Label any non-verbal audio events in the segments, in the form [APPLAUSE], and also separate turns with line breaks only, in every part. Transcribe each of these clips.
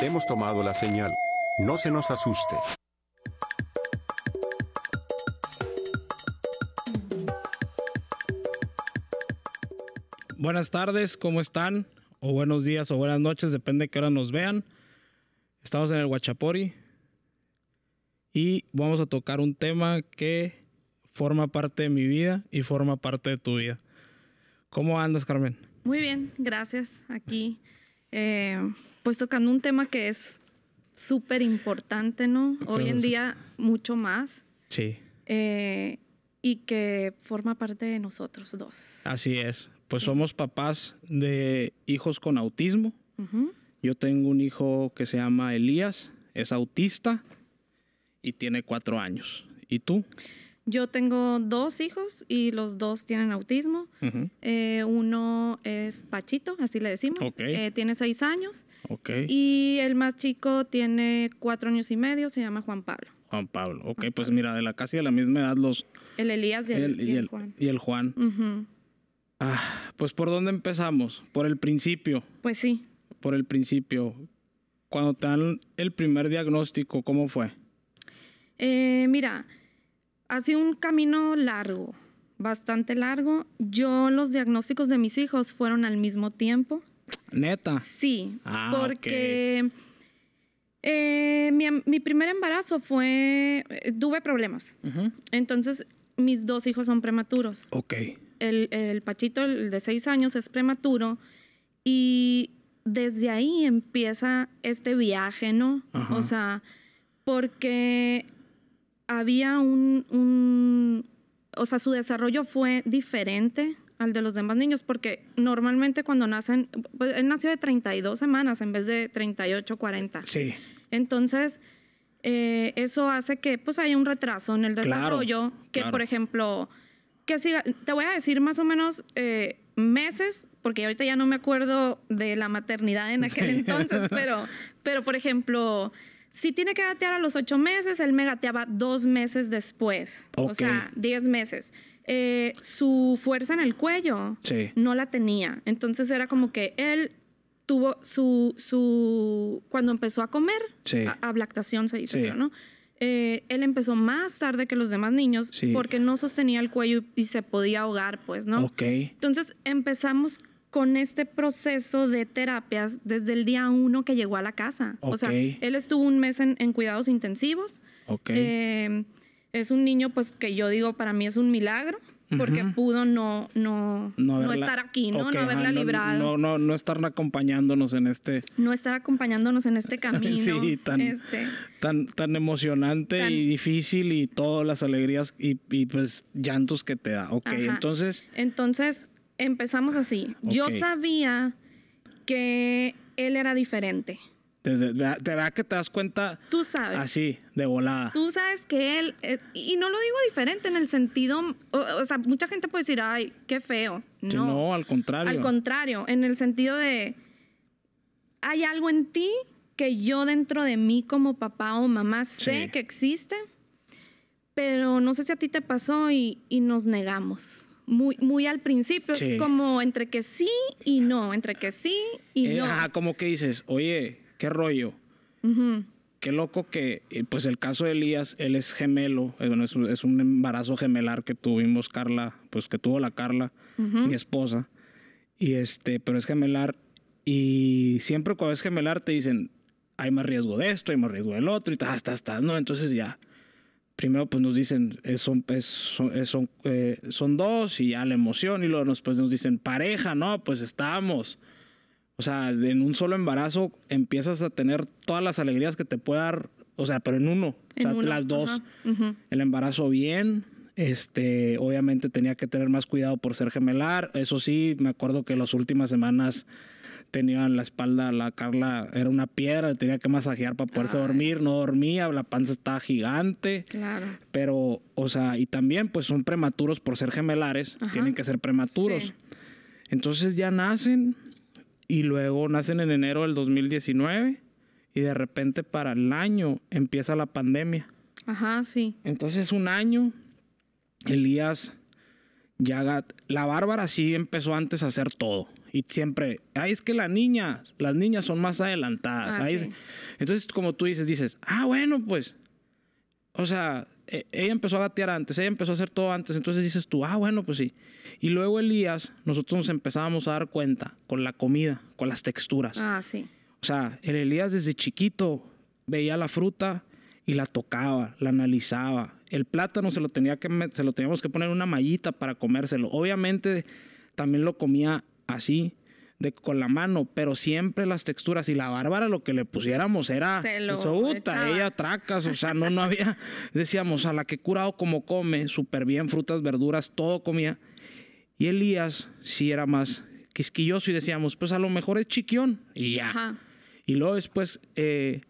Hemos tomado la señal. No se nos asuste.
Buenas tardes, ¿cómo están? O buenos días o buenas noches, depende de qué hora nos vean. Estamos en el Huachapori y vamos a tocar un tema que forma parte de mi vida y forma parte de tu vida. ¿Cómo andas, Carmen?
Muy bien, gracias. Aquí eh, pues tocando un tema que es súper importante, ¿no? Hoy en día mucho más. Sí. Eh, y que forma parte de nosotros dos.
Así es. Pues somos papás de hijos con autismo. Yo tengo un hijo que se llama Elías, es autista y tiene cuatro años. ¿Y tú?
Yo tengo dos hijos y los dos tienen autismo. Eh, uno es Pachito, así le decimos. Eh, tiene seis años. Y el más chico tiene cuatro años y medio, se llama Juan Pablo.
Juan Pablo. Ok, pues mira, de la casi de la misma edad los...
El Elías y el, Juan.
Y el Juan. ah, pues por dónde empezamos? Por el principio. Pues sí. Por el principio. Cuando te dan el primer diagnóstico, ¿cómo fue?
Eh, mira, ha sido un camino largo, bastante largo. Yo los diagnósticos de mis hijos fueron al mismo tiempo.
Neta. Sí, ah, porque
eh, mi, primer embarazo fue, eh, tuve problemas. Entonces, mis dos hijos son prematuros. Ok. El, Pachito, el de seis años, es prematuro y desde ahí empieza este viaje, ¿no? O sea, porque había un, o sea, su desarrollo fue diferente al de los demás niños, porque normalmente cuando nacen, pues él nació de 32 semanas en vez de 38, 40. Sí. Entonces, eh, eso hace que pues haya un retraso en el desarrollo, que por ejemplo, que siga, te voy a decir más o menos eh, meses, porque ahorita ya no me acuerdo de la maternidad en aquel entonces, [LAUGHS] pero, pero por ejemplo... Si tiene que gatear a los ocho meses, él me gateaba dos meses después. O sea, diez meses. Eh, su fuerza en el cuello no la tenía. Entonces era como que él tuvo su. su cuando empezó a comer, a, lactación se dice, ¿no? Eh, él empezó más tarde que los demás niños porque no sostenía el cuello y, y se podía ahogar, pues, ¿no? Ok. Entonces empezamos con este proceso de terapias desde el día uno que llegó a la casa. O sea, él estuvo un mes en, cuidados intensivos. Ok. Eh, es un niño, pues, que yo digo, para mí es un milagro porque pudo no, no, no, estar aquí, ¿no? no haberla no, librado. No,
no, no estar acompañándonos en este...
No estar acompañándonos en este [LAUGHS] camino. Este,
tan, tan, emocionante y difícil y todas las alegrías y, pues llantos que te da. Ok, entonces...
Entonces, empezamos así. Yo sabía que él era diferente.
Desde, te que te das cuenta. Tú sabes. Así, de volada.
Tú sabes que él. Eh, y no lo digo diferente en el sentido. O, sea, mucha gente puede decir, ay, qué feo. No,
al contrario. Al
contrario, en el sentido de. Hay algo en ti que yo dentro de mí, como papá o mamá, sé que existe, pero no sé si a ti te pasó y, y nos negamos muy, al principio. Es como entre que sí y no, entre que sí y eh, no. Ajá,
como que dices, oye, qué rollo. Qué loco que, eh, pues el caso de Elías, él es gemelo, eh, es, un embarazo gemelar que tuvimos Carla, pues que tuvo la Carla, mi esposa, y este, pero es gemelar, y siempre cuando es gemelar te dicen, hay más riesgo de esto, hay más riesgo del otro, y ta, ta, ta, ¿no? Entonces ya, primero pues nos dicen, son, eh, son, dos y ya la emoción y luego después pues, nos dicen, pareja, no, pues estamos. O sea, en un solo embarazo empiezas a tener todas las alegrías que te puede dar, o sea, pero en uno, las dos. El embarazo bien, este, obviamente tenía que tener más cuidado por ser gemelar. Eso sí, me acuerdo que las últimas semanas tenía la espalda, la Carla era una piedra, tenía que masajear para poderse dormir, no dormía, la panza estaba gigante. Claro. Pero, o sea, y también pues son prematuros por ser gemelares, tienen que ser prematuros. Entonces ya nacen y luego nacen en enero del 2019 y de repente para el año empieza la pandemia.
Ajá, sí.
Entonces un año, Elías ya la Bárbara sí empezó antes a hacer todo. Y siempre, es que niña, las niñas son más adelantadas. Ah, entonces, como tú dices, dices, ah, bueno, pues, o sea, e, ella empezó a gatear antes, ella empezó a hacer todo antes, entonces dices tú, ah, bueno, pues sí. Y luego Elías, nosotros nos empezábamos a dar cuenta con la comida, con las texturas. Ah, sí. O sea, el Elías desde chiquito veía la fruta y la tocaba, la analizaba. El plátano se lo, tenía que, se lo teníamos que poner en una mallita para comérselo. Obviamente también lo comía así, de, con la mano, pero siempre las texturas y la Bárbara lo que le pusiéramos era Se ella tracas, o sea, no, no había, [LAUGHS] decíamos, a la que curado como come, súper bien, frutas, verduras, todo comía. Y Elías sí era más quisquilloso y decíamos, pues a lo mejor es chiquión
y ya.
Y luego después, eh,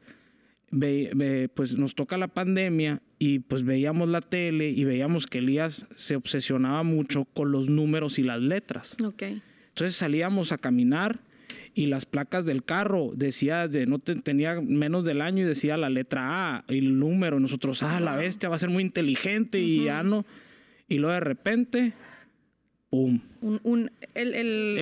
pues nos toca la pandemia y pues veíamos la tele y veíamos que Elías se obsesionaba mucho con los números y las letras. ok entonces salíamos a caminar y las placas del carro decía de no tenía menos del año y decía la letra A y el número nosotros ah la bestia va a ser muy inteligente y ya no y luego de repente pum el,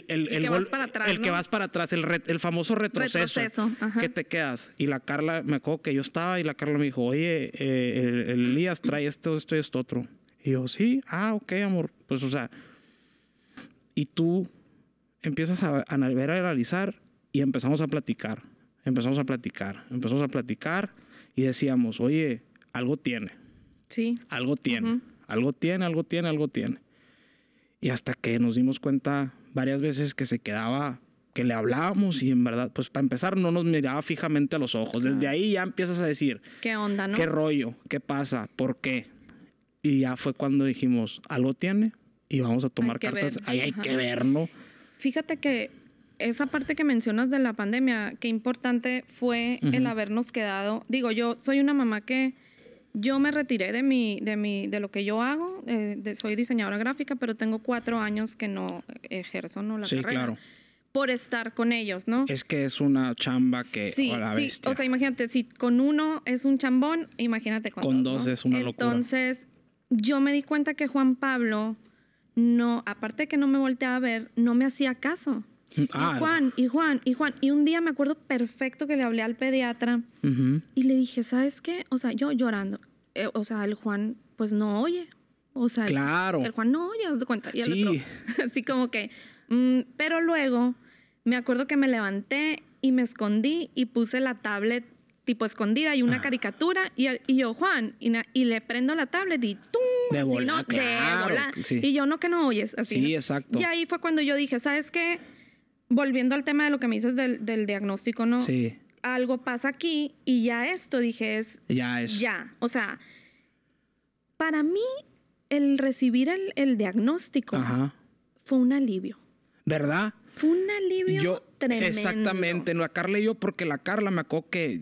que vas para atrás el que vas para atrás el, el famoso retroceso, retroceso. que te quedas y la Carla me acuerdo que yo estaba y la Carla me dijo oye eh, el, Elías trae esto esto y esto otro y yo sí ah ok amor pues o sea y tú empiezas a, analizar y empezamos a platicar, empezamos a platicar, empezamos a platicar y decíamos, oye, algo tiene. Sí. Algo tiene, algo tiene, algo tiene, algo tiene. Y hasta que nos dimos cuenta varias veces que se quedaba, que le hablábamos y en verdad, pues para empezar no nos miraba fijamente a los ojos. Desde ahí ya empiezas a decir,
¿qué onda, no? ¿Qué
rollo? ¿Qué pasa? ¿Por qué? Y ya fue cuando dijimos, algo tiene, y vamos a tomar cartas, ahí hay que ver,
Fíjate que esa parte que mencionas de la pandemia, qué importante fue el habernos quedado. Digo, yo soy una mamá que yo me retiré de mi, de mi, de lo que yo hago. Eh, soy diseñadora gráfica, pero tengo cuatro años que no ejerzo no la sí, Claro. Por estar con ellos, ¿no? Es
que es una chamba que. Sí, oh,
O sea, imagínate, si con uno es un chambón, imagínate con, dos.
es una locura.
Entonces, yo me di cuenta que Juan Pablo no, aparte que no me volteaba a ver, no me hacía caso.
Mm, y ah. Juan,
y Juan, y Juan. Y un día me acuerdo perfecto que le hablé al pediatra y le dije, ¿sabes qué? O sea, yo llorando. Eh, o sea, el Juan, pues no oye. O sea, claro. el, Juan no oye, das cuenta. sí. [LAUGHS] así como que. Mm, pero luego me acuerdo que me levanté y me escondí y puse la tablet tipo escondida y una caricatura. Y, y, yo, Juan, y, le prendo la tablet y ¡tum! De Y yo, no, que no oyes. Así, sí, exacto. Y ahí fue cuando yo dije, ¿sabes qué? Volviendo al tema de lo que me dices del, diagnóstico, ¿no? Sí. Algo pasa aquí y ya esto, dije, es...
Ya es. Ya.
O sea, para mí, el recibir el, diagnóstico fue un alivio. ¿Verdad? Fue un
alivio Exactamente, no, a Carla y yo, porque la Carla me acuerdo que,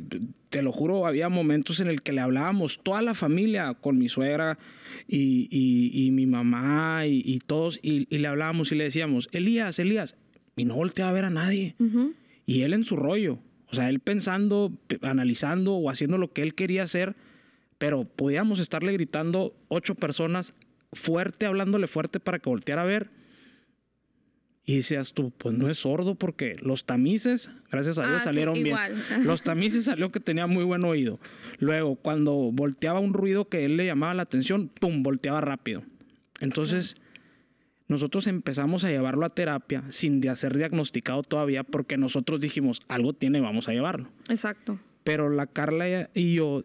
te lo juro, había momentos en el que le hablábamos toda la familia con mi suegra y, mi mamá y, todos, y, le hablábamos y le decíamos, Elías, Elías, y no volteaba a ver a nadie. Y él en su rollo, o sea, él pensando, analizando o haciendo lo que él quería hacer, pero podíamos estarle gritando ocho personas fuerte, hablándole fuerte para que volteara a ver y decías tú, pues no es sordo porque los tamices, gracias a Dios, ah, salieron bien. [LAUGHS] Los tamices salió que tenía muy buen oído. Luego, cuando volteaba un ruido que él le llamaba la atención, ¡pum!, volteaba rápido. Entonces, nosotros empezamos a llevarlo a terapia sin de hacer diagnosticado todavía porque nosotros dijimos, algo tiene, vamos a llevarlo. Exacto. Pero la Carla y yo,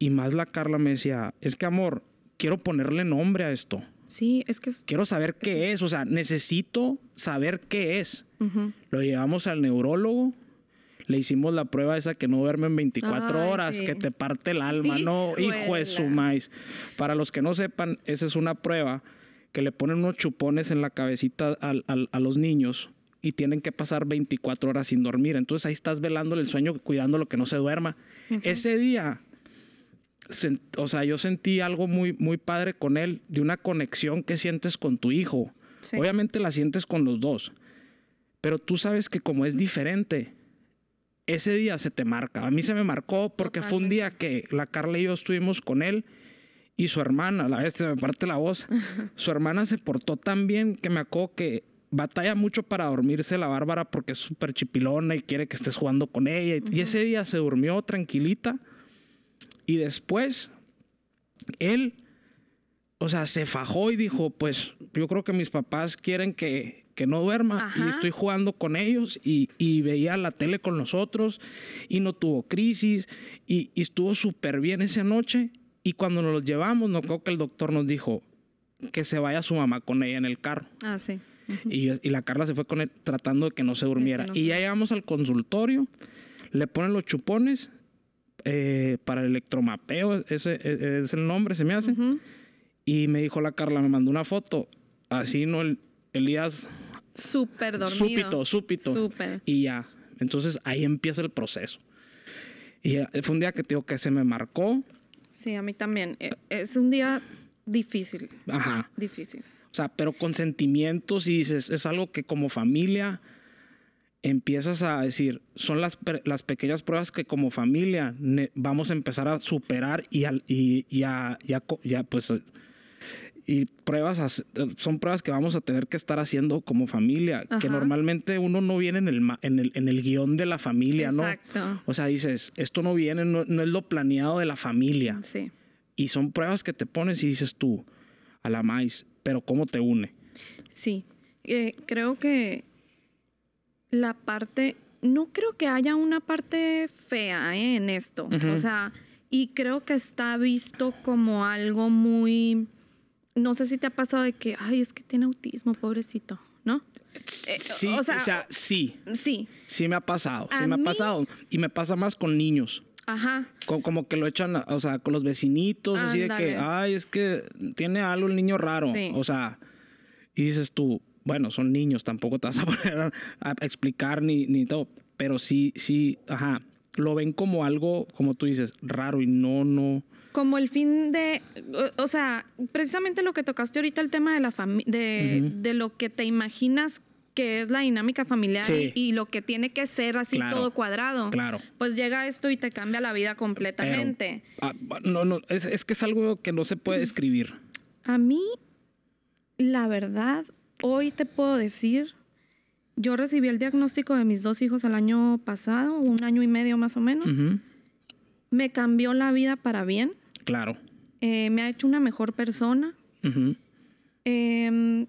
y más la Carla me decía, es que amor, quiero ponerle nombre a esto.
Sí, es que... Quiero
saber qué es, o sea, necesito saber qué es. Lo llevamos al neurólogo, le hicimos la prueba esa que no duermen 24 horas, que te parte el alma, no, hijo de su maíz. Para los que no sepan, esa es una prueba que le ponen unos chupones en la cabecita a, los niños y tienen que pasar 24 horas sin dormir. Entonces ahí estás velándole el sueño, cuidando lo que no se duerma. Ese día, o sea, yo sentí algo muy, muy padre con él, de una conexión que sientes con tu hijo Obviamente la sientes con los dos, pero tú sabes que como es diferente, ese día se te marca. A mí se me marcó porque fue un día que la Carla y yo estuvimos con él y su hermana, la vez se me parte la voz, [LAUGHS] su hermana se portó tan bien que me acuerdo que batalla mucho para dormirse la Bárbara porque es súper chipilona y quiere que estés jugando con ella. Y ese día se durmió tranquilita y después él o sea, se fajó y dijo, pues yo creo que mis papás quieren que, que no duerma y estoy jugando con ellos y, y, veía la tele con nosotros y no tuvo crisis y, y estuvo súper bien esa noche y cuando nos los llevamos, no creo que el doctor nos dijo que se vaya su mamá con ella en el carro. Ah, sí. y, y, la Carla se fue con él tratando de que no se durmiera. Y ya llegamos al consultorio, le ponen los chupones eh, para el electromapeo, ese, e, e, es el nombre, se me hace. Y me dijo la Carla, me mandó una foto. Así no, el, Elías. Súper
dormido. Súpito, súpito. Súper.
Y ya. Entonces ahí empieza el proceso. Y fue un día que digo que se me marcó.
Sí, a mí también. E, es un día difícil. Ajá. Difícil.
O sea, pero con sentimientos y dices, es algo que como familia empiezas a decir, son las, las pequeñas pruebas que como familia vamos a empezar a superar y al y, pues, y pruebas, son pruebas que vamos a tener que estar haciendo como familia, que normalmente uno no viene en el, en el, en guión de la familia, ¿no? Exacto. O sea, dices, esto no viene, no, es lo planeado de la familia. Sí. Y son pruebas que te pones y dices tú, a la maíz, pero ¿cómo te une?
Sí, eh, creo que la parte, no creo que haya una parte fea eh, en esto, o sea, y creo que está visto como algo muy no sé si te ha pasado de que, ay, es que tiene autismo, pobrecito, ¿no? Eh, sí, o sea, sí. Sí.
Sí me ha pasado, sí me ha pasado. Y me pasa más con niños. Ajá. Como, como, que lo echan, o sea, con los vecinitos, así de que, ay, es que tiene algo el niño raro. Sí. O sea, y dices tú, bueno, son niños, tampoco te vas a [LAUGHS] poner a explicar ni, ni todo. Pero sí, sí, ajá. Lo ven como algo, como tú dices, raro y no, no
como el fin de, o, sea, precisamente lo que tocaste ahorita, el tema de la familia, de, lo que te imaginas que es la dinámica familiar y, lo que tiene que ser así todo cuadrado. Claro. Pues llega esto y te cambia la vida completamente.
Ah, no, no, es, que es algo que no se puede describir.
Mm. A mí, la verdad, hoy te puedo decir yo recibí el diagnóstico de mis dos hijos el año pasado, un año y medio más o menos. Me cambió la vida para bien. Claro. Eh, me ha hecho una mejor persona. Em,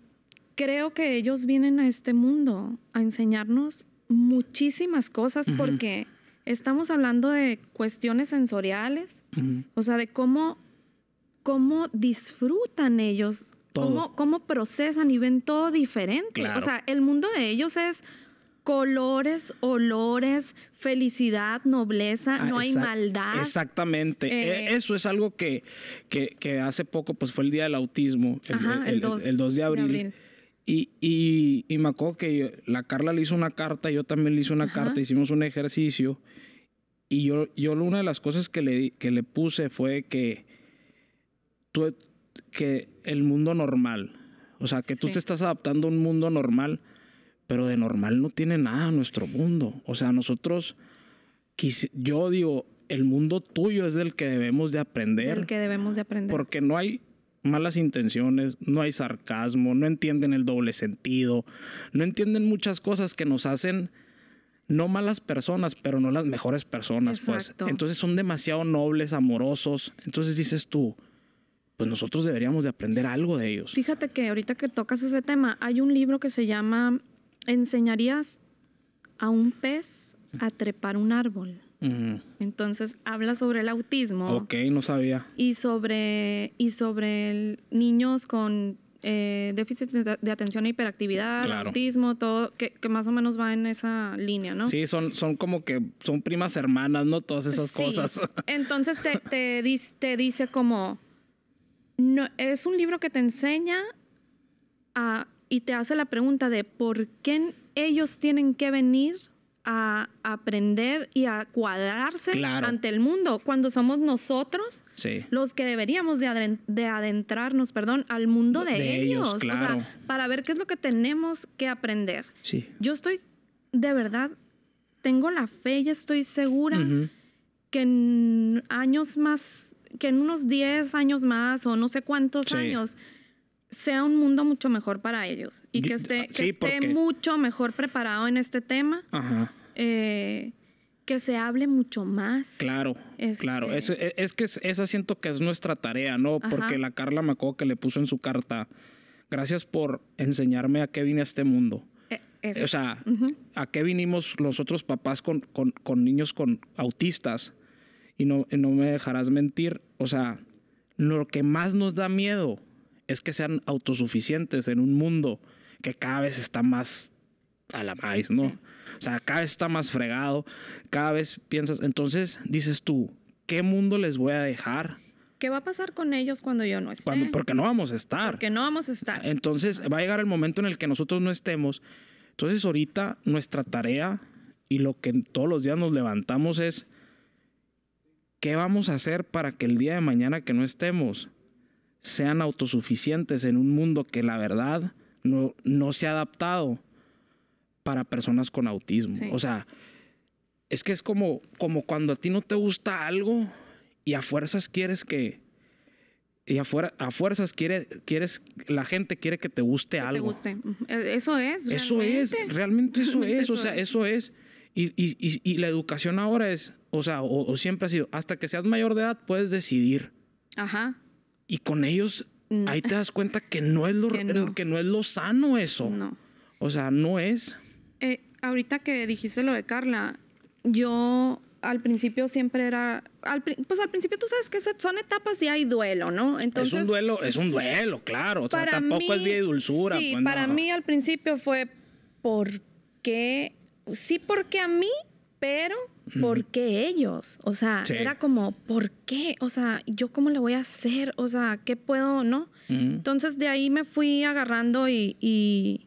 creo que ellos vienen a este mundo a enseñarnos muchísimas cosas porque estamos hablando de cuestiones sensoriales, o sea, de cómo, cómo disfrutan ellos, cómo, procesan y ven todo diferente. O sea, el mundo de ellos es colores, olores, felicidad, nobleza, ah, no hay maldad.
Exactamente. E, eh, eso es algo que, que, hace poco pues fue el día del autismo, el, el, 2, de abril. Y, y, me acuerdo que la Carla le hizo una carta, yo también le hice una carta, hicimos un ejercicio. Y yo, yo una de las cosas que le, que le puse fue que, que el mundo normal, o sea, que tú te estás adaptando a un mundo normal pero de normal no tiene nada nuestro mundo. O sea, nosotros, yo digo, el mundo tuyo es del que debemos de aprender. Del
que debemos de aprender. Porque
no hay malas intenciones, no hay sarcasmo, no entienden el doble sentido, no entienden muchas cosas que nos hacen no malas personas, pero no las mejores personas, pues. Exacto. pues. Entonces son demasiado nobles, amorosos. Entonces dices tú, pues nosotros deberíamos de aprender algo de ellos.
Fíjate que ahorita que tocas ese tema, hay un libro que se llama enseñarías a un pez a trepar un árbol. Mm. Entonces habla sobre el autismo. Ok, no sabía. Y sobre, y sobre niños con eh, déficit de, atención e hiperactividad, autismo, todo, que, más o menos va en esa línea, ¿no? Sí,
son, son como que son primas hermanas, ¿no? Todas esas cosas.
[LAUGHS] Entonces te, te, te dice como, es un libro que te enseña a y te hace la pregunta de por qué ellos tienen que venir a aprender y a cuadrarse ante el mundo cuando somos nosotros los que deberíamos de, adentrarnos perdón al mundo de, ellos, para ver qué es lo que tenemos que aprender yo estoy de verdad tengo la fe y estoy segura que en años más que en unos 10 años más o no sé cuántos años sea un mundo mucho mejor para ellos y que esté, mucho mejor preparado en este tema. Eh, que se hable mucho más.
Claro, claro. Este e, es, que es, que esa siento que es nuestra tarea, ¿no? Porque la Carla me que le puso en su carta, gracias por enseñarme a qué vine a este mundo. E, o sea, ¿a qué vinimos los otros papás con, con, niños con autistas? Y no, y no me dejarás mentir, o sea, lo que más nos da miedo es que sean autosuficientes en un mundo que cada vez está más a la maíz, ¿no? O sea, cada vez está más fregado, cada vez piensas, entonces dices tú, ¿qué mundo les voy a dejar? ¿Qué va
a pasar con ellos cuando
yo no esté? porque no vamos a estar. Porque
no vamos a estar.
Entonces va a llegar el momento en el que nosotros no estemos. Entonces ahorita nuestra tarea y lo que todos los días nos levantamos es, ¿qué vamos a hacer para que el día de mañana que no estemos sean autosuficientes en un mundo que la verdad no, no se ha adaptado para personas con autismo. O sea, es que es como, como cuando a ti no te gusta algo y a fuerzas quieres que, y a, a fuerzas quieres, la gente quiere que te guste que algo. Te
guste. Eso es. Eso es,
realmente eso es, o sea, eso es. Y, la educación ahora es, o sea, o, siempre ha sido, hasta que seas mayor de edad puedes decidir. Ajá. Y con ellos mm. ahí te das cuenta que no es lo, [LAUGHS] que no. es lo sano eso. No. O sea, no es.
Eh, ahorita que dijiste lo de Carla, yo al principio siempre era, pues al principio tú sabes que son etapas y hay duelo, ¿no? Entonces, es un duelo, es un duelo,
claro. O sea, tampoco es vida y dulzura. Sí, pues, para mí
al principio fue porque, sí porque a mí, pero ¿por qué ellos? O sea, era como, ¿por qué? O sea, ¿yo cómo le voy a hacer? O sea, ¿qué puedo, no? Entonces de ahí me fui agarrando y,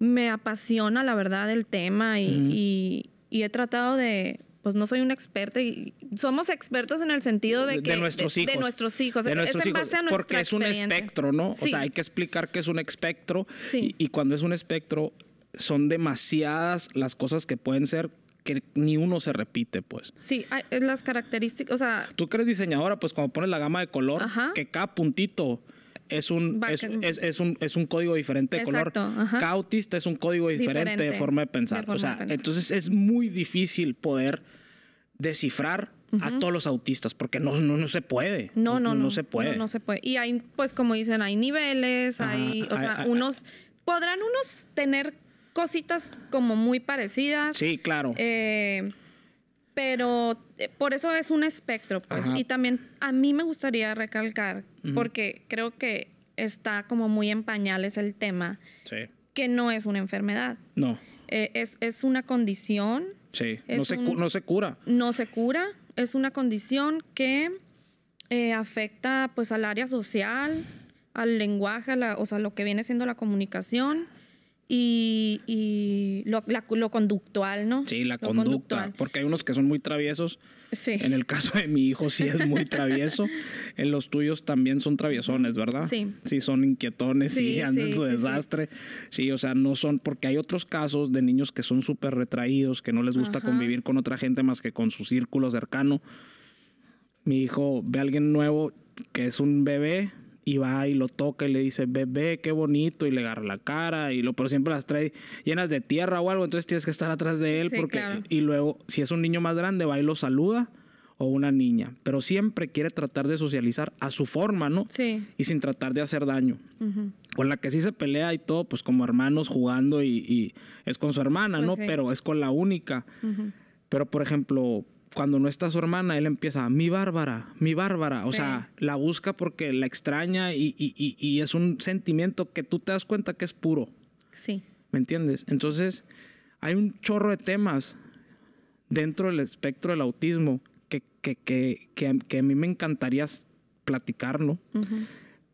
me apasiona la verdad el tema y, he tratado de, pues no soy un experto. y somos expertos en el sentido de que de nuestros hijos, de, nuestros hijos, de en base porque es un espectro,
¿no? O sea, hay que explicar que es un espectro sí. y, cuando es un espectro son demasiadas las cosas que pueden ser que ni uno se repite, pues.
Sí, las características, o sea...
Tú que eres diseñadora, pues cuando pones la gama de color, que cada puntito es un, es, un, es un código diferente de color. Cada autista es un código diferente, de forma de pensar. o sea, entonces es muy difícil poder descifrar a todos los autistas porque no, no, se puede. No, no, no, no se puede. No, se
puede. Y hay, pues como dicen, hay niveles, hay, o sea, unos, podrán unos tener cositas como muy parecidas. Sí, claro. Eh, pero eh, por eso es un espectro, pues. Y también a mí me gustaría recalcar, porque creo que está como muy en pañales el tema, que no es una enfermedad. No. Eh, es, una condición.
Sí, no se, cura.
No se cura, es una condición que afecta pues al área social, al lenguaje, o sea, lo que viene siendo la comunicación y, lo, conductual, ¿no? Sí, la conducta,
porque hay unos que son muy traviesos.
Sí. En el caso
de mi hijo sí es muy [LAUGHS] travieso. en los tuyos también son traviesones, ¿verdad? Sí. Sí, son inquietones y andan en su desastre. Sí. o sea, no son, porque hay otros casos de niños que son súper retraídos, que no les gusta convivir con otra gente más que con su círculo cercano. Mi hijo ve a alguien nuevo que es un bebé, y va y lo toca y le dice, bebé, qué bonito, y le agarra la cara, y lo, pero siempre las trae llenas de tierra o algo, entonces tienes que estar atrás de él, porque, y luego, si es un niño más grande, va y lo saluda, o una niña, pero siempre quiere tratar de socializar a su forma, ¿no? Sí. Y sin tratar de hacer daño. Con la que sí se pelea y todo, pues como hermanos jugando y, es con su hermana, pues ¿no? Pero es con la única. Pero, por ejemplo, cuando no está su hermana, él empieza, mi Bárbara, mi Bárbara. O sea, la busca porque la extraña y, y, y, es un sentimiento que tú te das cuenta que es puro. Sí. ¿Me entiendes? Entonces, hay un chorro de temas dentro del espectro del autismo que, que, que, a mí me encantaría platicarlo,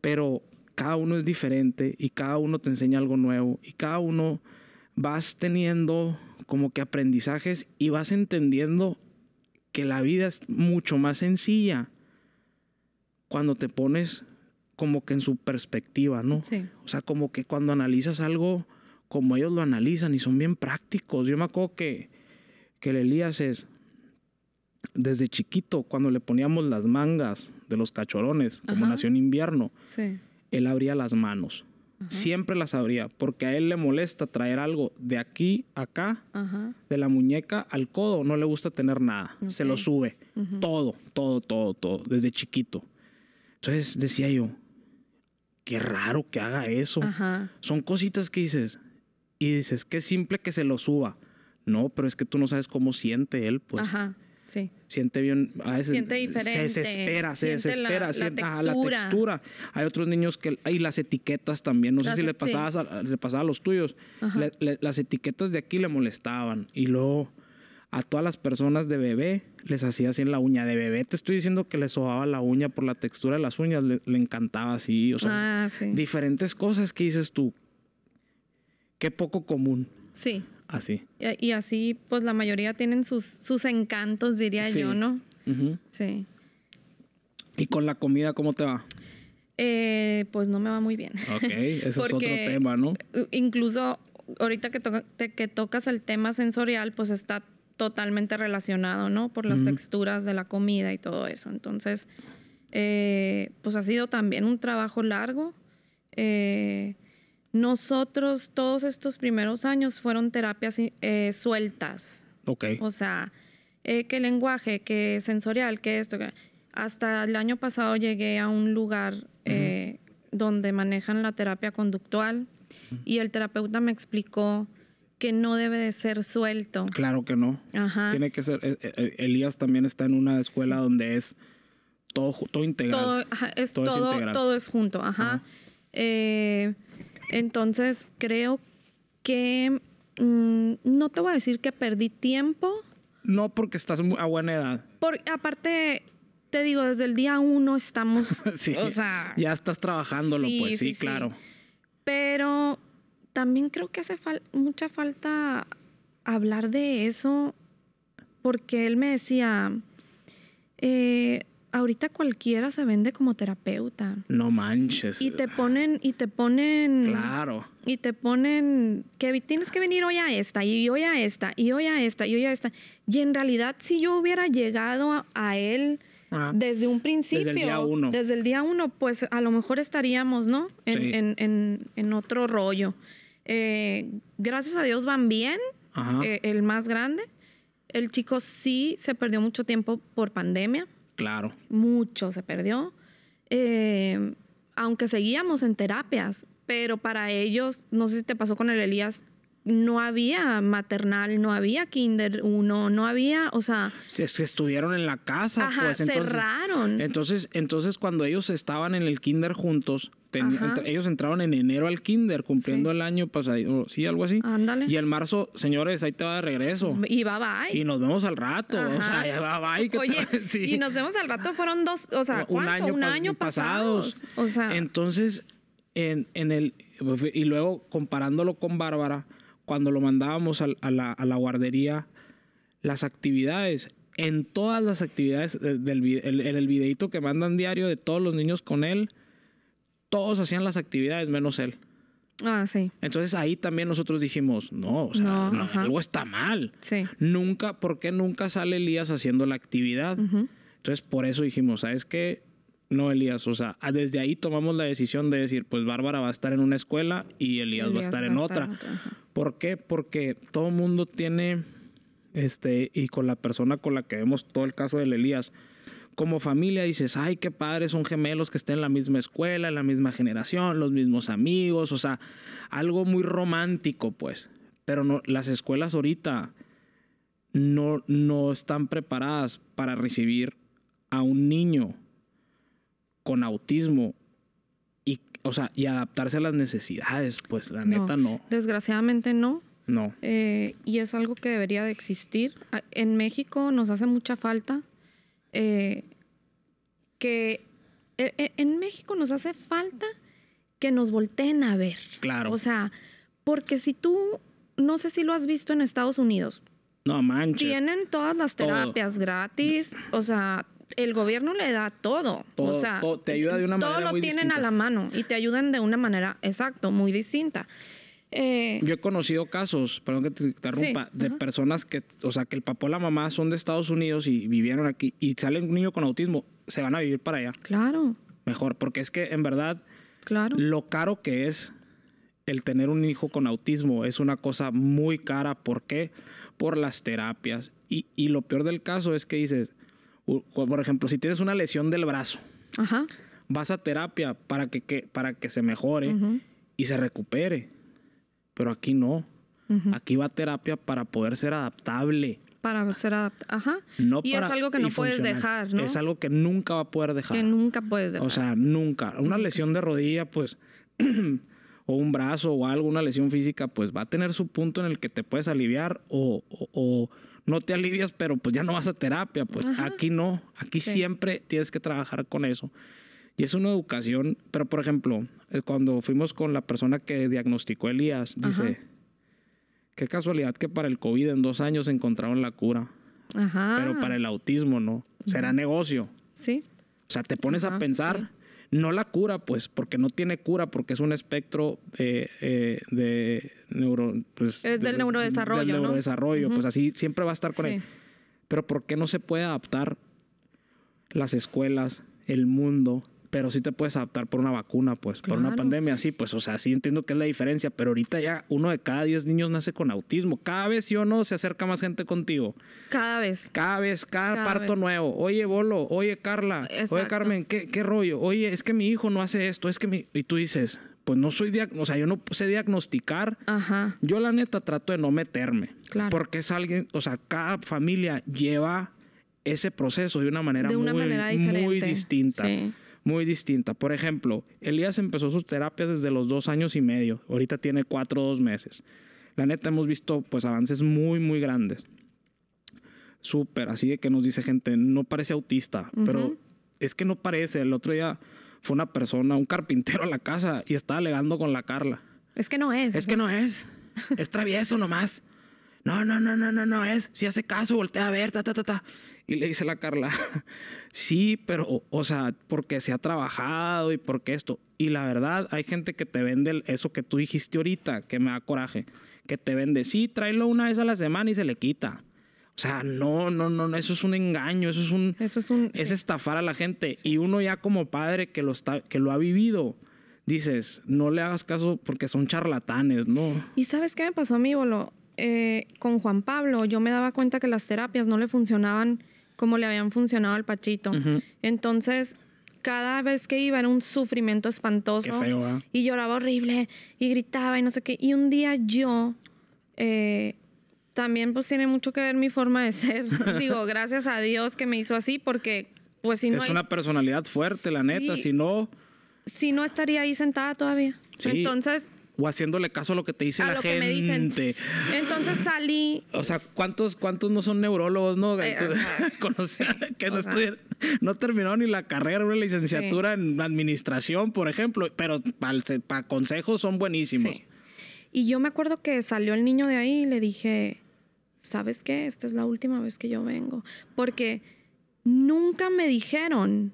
pero cada uno es diferente y cada uno te enseña algo nuevo y cada uno vas teniendo como que aprendizajes y vas entendiendo que la vida es mucho más sencilla cuando te pones como que en su perspectiva, ¿no? O sea, como que cuando analizas algo como ellos lo analizan y son bien prácticos. Yo me acuerdo que, que el Elías es, desde chiquito, cuando le poníamos las mangas de los cachorones, como nació en invierno, él abría las manos siempre la sabría, porque a él le molesta traer algo de aquí acá, de la muñeca al codo, no le gusta tener nada, se lo sube, todo, todo, todo, todo, desde chiquito. Entonces decía yo, qué raro que haga eso. Son cositas que dices, y dices, qué simple que se lo suba. No, pero es que tú no sabes cómo siente él, pues. Sí. Siente bien, a veces siente diferente. se desespera, se desespera, la, textura. Hay otros niños que, y las etiquetas también, no sé si e- le pasaba, a, pasaba los tuyos, las etiquetas de aquí le molestaban y luego a todas las personas de bebé les hacía así en la uña. De bebé te estoy diciendo que le sobaba la uña por la textura de las uñas, le, encantaba así. O sea, ah, sí. diferentes cosas que dices tú. Qué poco común. Sí. Así.
Y, así, pues la mayoría tienen sus, sus encantos, diría yo, ¿no? Sí.
¿Y con la comida cómo te va?
Eh, pues no me va muy bien. Ok, ese es otro [LAUGHS] tema, ¿no? Incluso ahorita que, que tocas el tema sensorial, pues está totalmente relacionado, ¿no? Por las texturas de la comida y todo eso. Entonces, eh, pues ha sido también un trabajo largo. Eh, nosotros todos estos primeros años fueron terapias eh, sueltas. O sea, eh, qué lenguaje, que sensorial, que esto. Hasta el año pasado llegué a un lugar eh, donde manejan la terapia conductual y el terapeuta me explicó que no debe de ser suelto.
Claro que no. Ajá. Tiene que ser. Elías también está en una escuela donde es todo, todo integral. Todo,
es, todo, todo, es junto. Ajá. eh, entonces creo que mm, no te voy a decir que perdí tiempo.
No porque estás a buena edad.
Porque aparte, te digo, desde el día uno estamos. [LAUGHS] sí, o sea,
ya estás trabajándolo, pues sí, claro.
Pero también creo que hace mucha falta hablar de eso, porque él me decía, eh, ahorita cualquiera se vende como terapeuta.
No manches. Y te
ponen, y te ponen. Claro. Y te ponen que tienes que venir hoy a esta, y hoy a esta, y hoy a esta, y hoy a esta. Y en realidad, si yo hubiera llegado a, él ah. desde un principio. Desde el día uno. Desde el día uno, pues a lo mejor estaríamos, ¿no? En, en, otro rollo. Eh, gracias a Dios van bien. Eh, el más grande. El chico sí se perdió mucho tiempo por pandemia. Claro. Mucho se perdió. Eh, aunque seguíamos en terapias, pero para ellos, no sé si te pasó con el Elías, no había maternal, no había kinder uno, no había, o sea...
estuvieron en la casa, Ajá, pues entonces... Entonces, entonces cuando ellos estaban en el kinder juntos, ellos entraron en enero al kinder, cumpliendo el año pasado, sí, algo así. Y el marzo, señores, ahí te va de regreso. Y va bye. Y nos vemos al rato. O sea, bye Oye, [LAUGHS] y nos
vemos al rato, fueron dos, o sea, ¿cuánto? Un año, pasados.
O sea. Entonces, en, en el, y luego comparándolo con Bárbara, cuando lo mandábamos a, la, guardería, las actividades en todas las actividades del, en el videito que mandan diario de todos los niños con él, todos hacían las actividades menos él. Ah, sí. Entonces ahí también nosotros dijimos, no, o sea, algo está mal. Sí. Nunca, ¿por qué nunca sale Elías haciendo la actividad? Entonces por eso dijimos, ¿sabes qué? No, Elías, o sea, desde ahí tomamos la decisión de decir, pues Bárbara va a estar en una escuela y Elías, va a estar en otra. ¿Por qué? Porque todo mundo tiene, este, y con la persona con la que vemos todo el caso del Elías, como familia dices, ay, qué padre, son gemelos que estén en la misma escuela, en la misma generación, los mismos amigos, o sea, algo muy romántico, pues. Pero no, las escuelas ahorita no, no están preparadas para recibir a un niño con autismo y, o sea, y adaptarse a las necesidades, pues la neta no.
Desgraciadamente no. No. Eh, y es algo que debería de existir. En México nos hace mucha falta eh, que eh, eh, en México nos hace falta que nos volteen a ver. Claro. O sea, porque si tú, no sé si lo has visto en Estados Unidos. No manches. Tienen todas las terapias gratis, o sea, el gobierno le da todo. todo o todo, te ayuda de una todo lo tienen a la mano y te ayudan de una manera, exacto, muy distinta. Eh,
Yo he conocido casos, perdón que te interrumpa, de personas que, o sea, que el papá o la mamá son de Estados Unidos y vivieron aquí y salen un niño con autismo, se van a vivir para allá. Claro. Mejor, porque es que en verdad, claro. lo caro que es el tener un hijo con autismo es una cosa muy cara. ¿Por qué? Por las terapias. Y, y lo peor del caso es que dices, por ejemplo, si tienes una lesión del brazo, Ajá. vas a terapia para que, que, para que se mejore y se recupere. Pero aquí no. Aquí va terapia para poder ser adaptable.
Para ser adaptable. Ajá.
y es algo que no puedes dejar, ¿no? Es algo que nunca va a poder dejar. Que
nunca puedes dejar. O
sea, nunca. Una lesión de rodilla, pues. [CLEARS THROAT] o un brazo o algo, una lesión física, pues va a tener su punto en el que te puedes aliviar o, no te alivias, pero pues ya no vas a terapia. Pues aquí no, aquí siempre tienes que trabajar con eso. Y es una educación, pero por ejemplo, eh, cuando fuimos con la persona que diagnosticó Elías, dice, qué casualidad que para el COVID en dos años encontraron la cura,
Ajá. pero para el
autismo no, será negocio. Sí. O sea, te pones a pensar, no la cura, pues, porque no tiene cura, porque es un espectro eh, eh, de neuro... Pues, es del neurodesarrollo. Del neurodesarrollo, pues así siempre va a estar con él. Pero ¿por qué no se puede adaptar las escuelas, el mundo, pero sí te puedes adaptar por una vacuna, pues, por una pandemia, sí, pues, o sea, sí entiendo que es la diferencia, pero ahorita ya uno de cada diez niños nace con autismo. Cada vez, sí o no, se acerca más gente contigo.
Cada vez.
Cada vez, cada, parto nuevo. Oye, Bolo, oye, Carla, oye, Carmen, ¿qué, rollo? Oye, es que mi hijo no hace esto, es que mi... Y tú dices, pues no soy, o sea, yo no sé diagnosticar. Ajá. Yo la neta trato de no meterme. Claro. Porque es alguien, o sea, cada familia lleva ese proceso de una manera, muy, muy, distinta. Sí muy distinta. Por ejemplo, Elías empezó sus terapias desde los dos años y medio, ahorita tiene cuatro o dos meses. La neta hemos visto pues avances muy, muy grandes. Súper, así de que nos dice gente, no parece autista, pero es que no parece. El otro día fue una persona, un carpintero a la casa y estaba alegando con la Carla. Es que no es. Es que no es. Es travieso nomás. No, no, no, no, no, no es. Si hace caso, voltea a ver, ta, ta, ta, ta. Y le dice la Carla, [LAUGHS] sí, pero, o sea, porque se ha trabajado y porque esto. Y la verdad, hay gente que te vende eso que tú dijiste ahorita, que me da coraje, que te vende, sí, tráelo una vez a la semana y se le quita. O sea, no, no, no, eso es un engaño, eso es un... Eso es un... Es estafar a la gente. Y uno ya como padre que lo, está, que lo ha vivido, dices, no le hagas caso porque son charlatanes, ¿no?
¿Y sabes qué me pasó a mí, Bolo? Eh, con Juan Pablo, yo me daba cuenta que las terapias no le funcionaban como le habían funcionado al Pachito. Entonces, cada vez que iba era un sufrimiento espantoso. Y lloraba horrible y gritaba y no sé qué. Y un día yo, eh, también pues tiene mucho que ver mi forma de ser. [LAUGHS] Digo, gracias a Dios que me hizo así porque pues si no... Es una
personalidad fuerte, la neta, si no...
Si no estaría ahí sentada todavía. Entonces,
o haciéndole caso a lo que te dice a la lo gente. Que me dicen.
Entonces salí.
O sea, ¿cuántos, cuántos no son neurólogos, no? Eh, [LAUGHS] que no, terminó ni la carrera, una licenciatura en administración, por ejemplo, pero para consejos son buenísimos.
Y yo me acuerdo que salió el niño de ahí y le dije, ¿sabes qué? Esta es la última vez que yo vengo. Porque nunca me dijeron,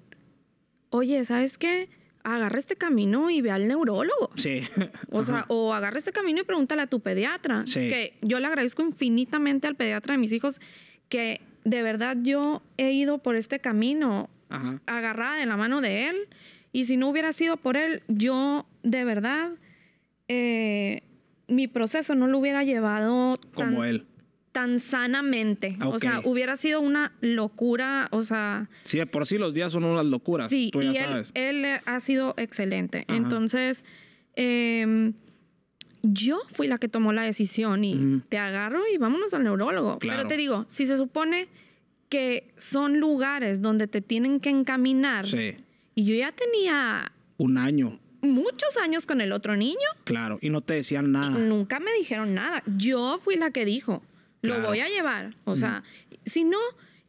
oye, ¿sabes qué? agarra este camino y ve al neurólogo.
Sí. O sea,
o agarra este camino y pregúntale a tu pediatra. Sí. Que yo le agradezco infinitamente al pediatra de mis hijos que de verdad yo he ido por este camino agarrada de la mano de él. Y si no hubiera sido por él, yo de verdad eh, mi proceso no lo hubiera llevado como él tan sanamente. O sea, hubiera sido una locura, o sea...
Sí, por sí los días son unas locuras. Sí, tú y
Él, ha sido excelente. Entonces, em, yo fui la que tomó la decisión y te agarro y vámonos al neurólogo. Claro. Pero te digo, si se supone que son lugares donde te tienen que encaminar, sí. y yo ya tenía...
Un año
muchos años con el otro niño.
Claro, y no te decían nada.
Nunca me dijeron nada. Yo fui la que dijo,
lo voy a llevar. O sea,
si no,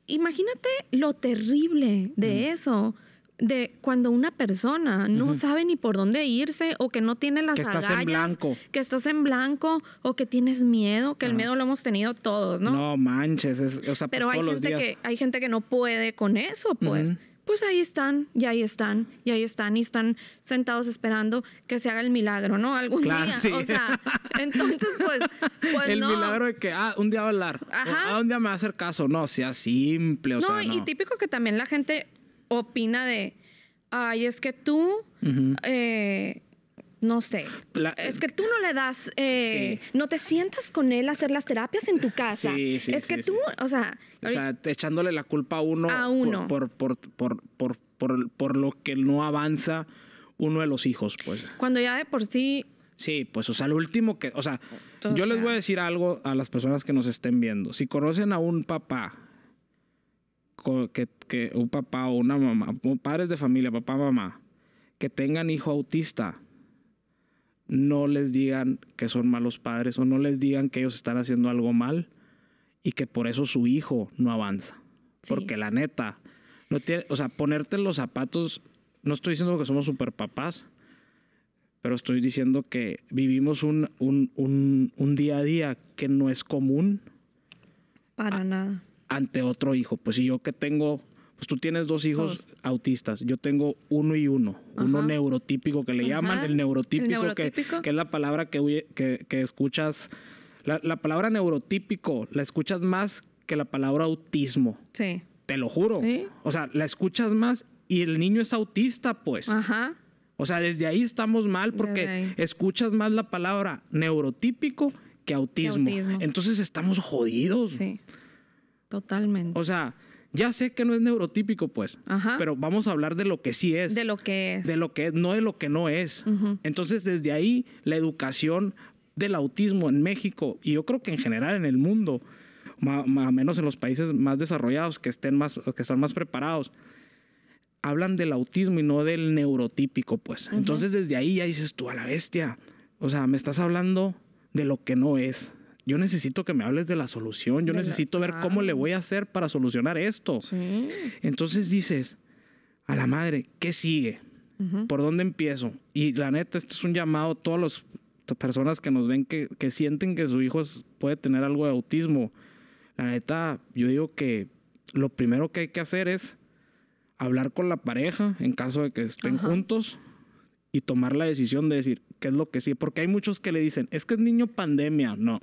imagínate lo terrible de eso de cuando una persona no sabe ni por dónde irse o que no tiene las que estás en blanco. que estás en blanco o que tienes miedo, que el miedo lo hemos tenido todos, ¿no? No
manches, es, o sea, pues pero hay gente que
hay gente que no puede con eso, pues pues ahí están, y ahí están, y ahí están, y están sentados esperando que se haga el milagro, ¿no? Algún día. O sea, [LAUGHS] entonces, pues, pues El milagro
de que, ah, un día va a hablar. Ajá. Ah, un día me va a hacer caso. No, sea simple, o sea. No, y típico
que también la gente opina de, ay, es que tú, no sé. es que tú no le das, eh, no te sientas con él a hacer las terapias en tu casa. es que tú, o sea...
O sea, echándole la culpa a uno, a uno. Por, lo que no avanza uno de los hijos, pues.
Cuando ya de por sí...
Sí, pues, o sea, lo último que, o sea, yo les voy a decir algo a las personas que nos estén viendo. Si conocen a un papá, que, un papá o una mamá, padres de familia, papá, mamá, que tengan hijo autista, no les digan que son malos padres o no les digan que ellos están haciendo algo mal y que por eso su hijo no avanza. Porque la neta, no tiene, o sea, ponerte los zapatos, no estoy diciendo que somos super papás, pero estoy diciendo que vivimos un, un, día a día que no es común.
Para nada.
Ante otro hijo. Pues si yo que tengo pues tú tienes dos hijos autistas. Yo tengo uno y uno. Uno neurotípico que le llaman, el neurotípico, Que, es la palabra que, escuchas. La, palabra neurotípico la escuchas más que la palabra autismo. Sí. Te lo juro. O sea, la escuchas más y el niño es autista, pues. Ajá. O sea, desde ahí estamos mal porque escuchas más la palabra neurotípico que autismo. Que autismo. Entonces estamos jodidos. Sí.
Totalmente.
O sea, ya sé que no es neurotípico, pues, pero vamos a hablar de lo que sí es. De
lo que es. De
lo que es, no de lo que no es. Entonces, desde ahí, la educación del autismo en México y yo creo que en general en el mundo, más, menos en los países más desarrollados que estén más, que están más preparados, hablan del autismo y no del neurotípico, pues. Entonces desde ahí ya dices tú a la bestia, o sea, me estás hablando de lo que no es yo necesito que me hables de la solución, yo necesito ver cómo le ah. voy a hacer para solucionar esto. Entonces dices, a la madre, ¿qué sigue? ¿Por dónde empiezo? Y la neta, esto es un llamado a todas las personas que nos ven que, sienten que su hijo puede tener algo de autismo. La neta, yo digo que lo primero que hay que hacer es hablar con la pareja en caso de que estén juntos y tomar la decisión de decir qué es lo que sí, porque hay muchos que le dicen, es que es niño pandemia, no.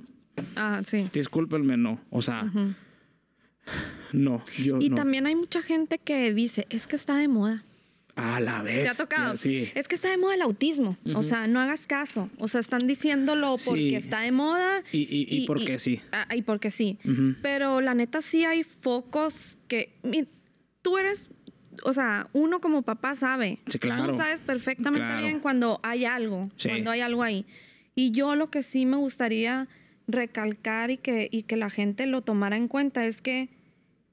Ah, sí. Discúlpenme, no. O sea, no. y también
hay mucha gente que dice, es que está de moda.
A la vez. Te ha tocado. Sí.
Es que está de moda el autismo. O sea, no hagas caso. O sea, están diciéndolo porque está de moda. Y, y, y, porque sí. Ah, y porque sí. Pero la neta sí hay focos que... tú eres... O sea, uno como papá sabe. Sí, claro. Tú sabes perfectamente bien cuando hay algo. Cuando hay algo ahí. Y yo lo que sí me gustaría recalcar y que, y que la gente lo tomara en cuenta es que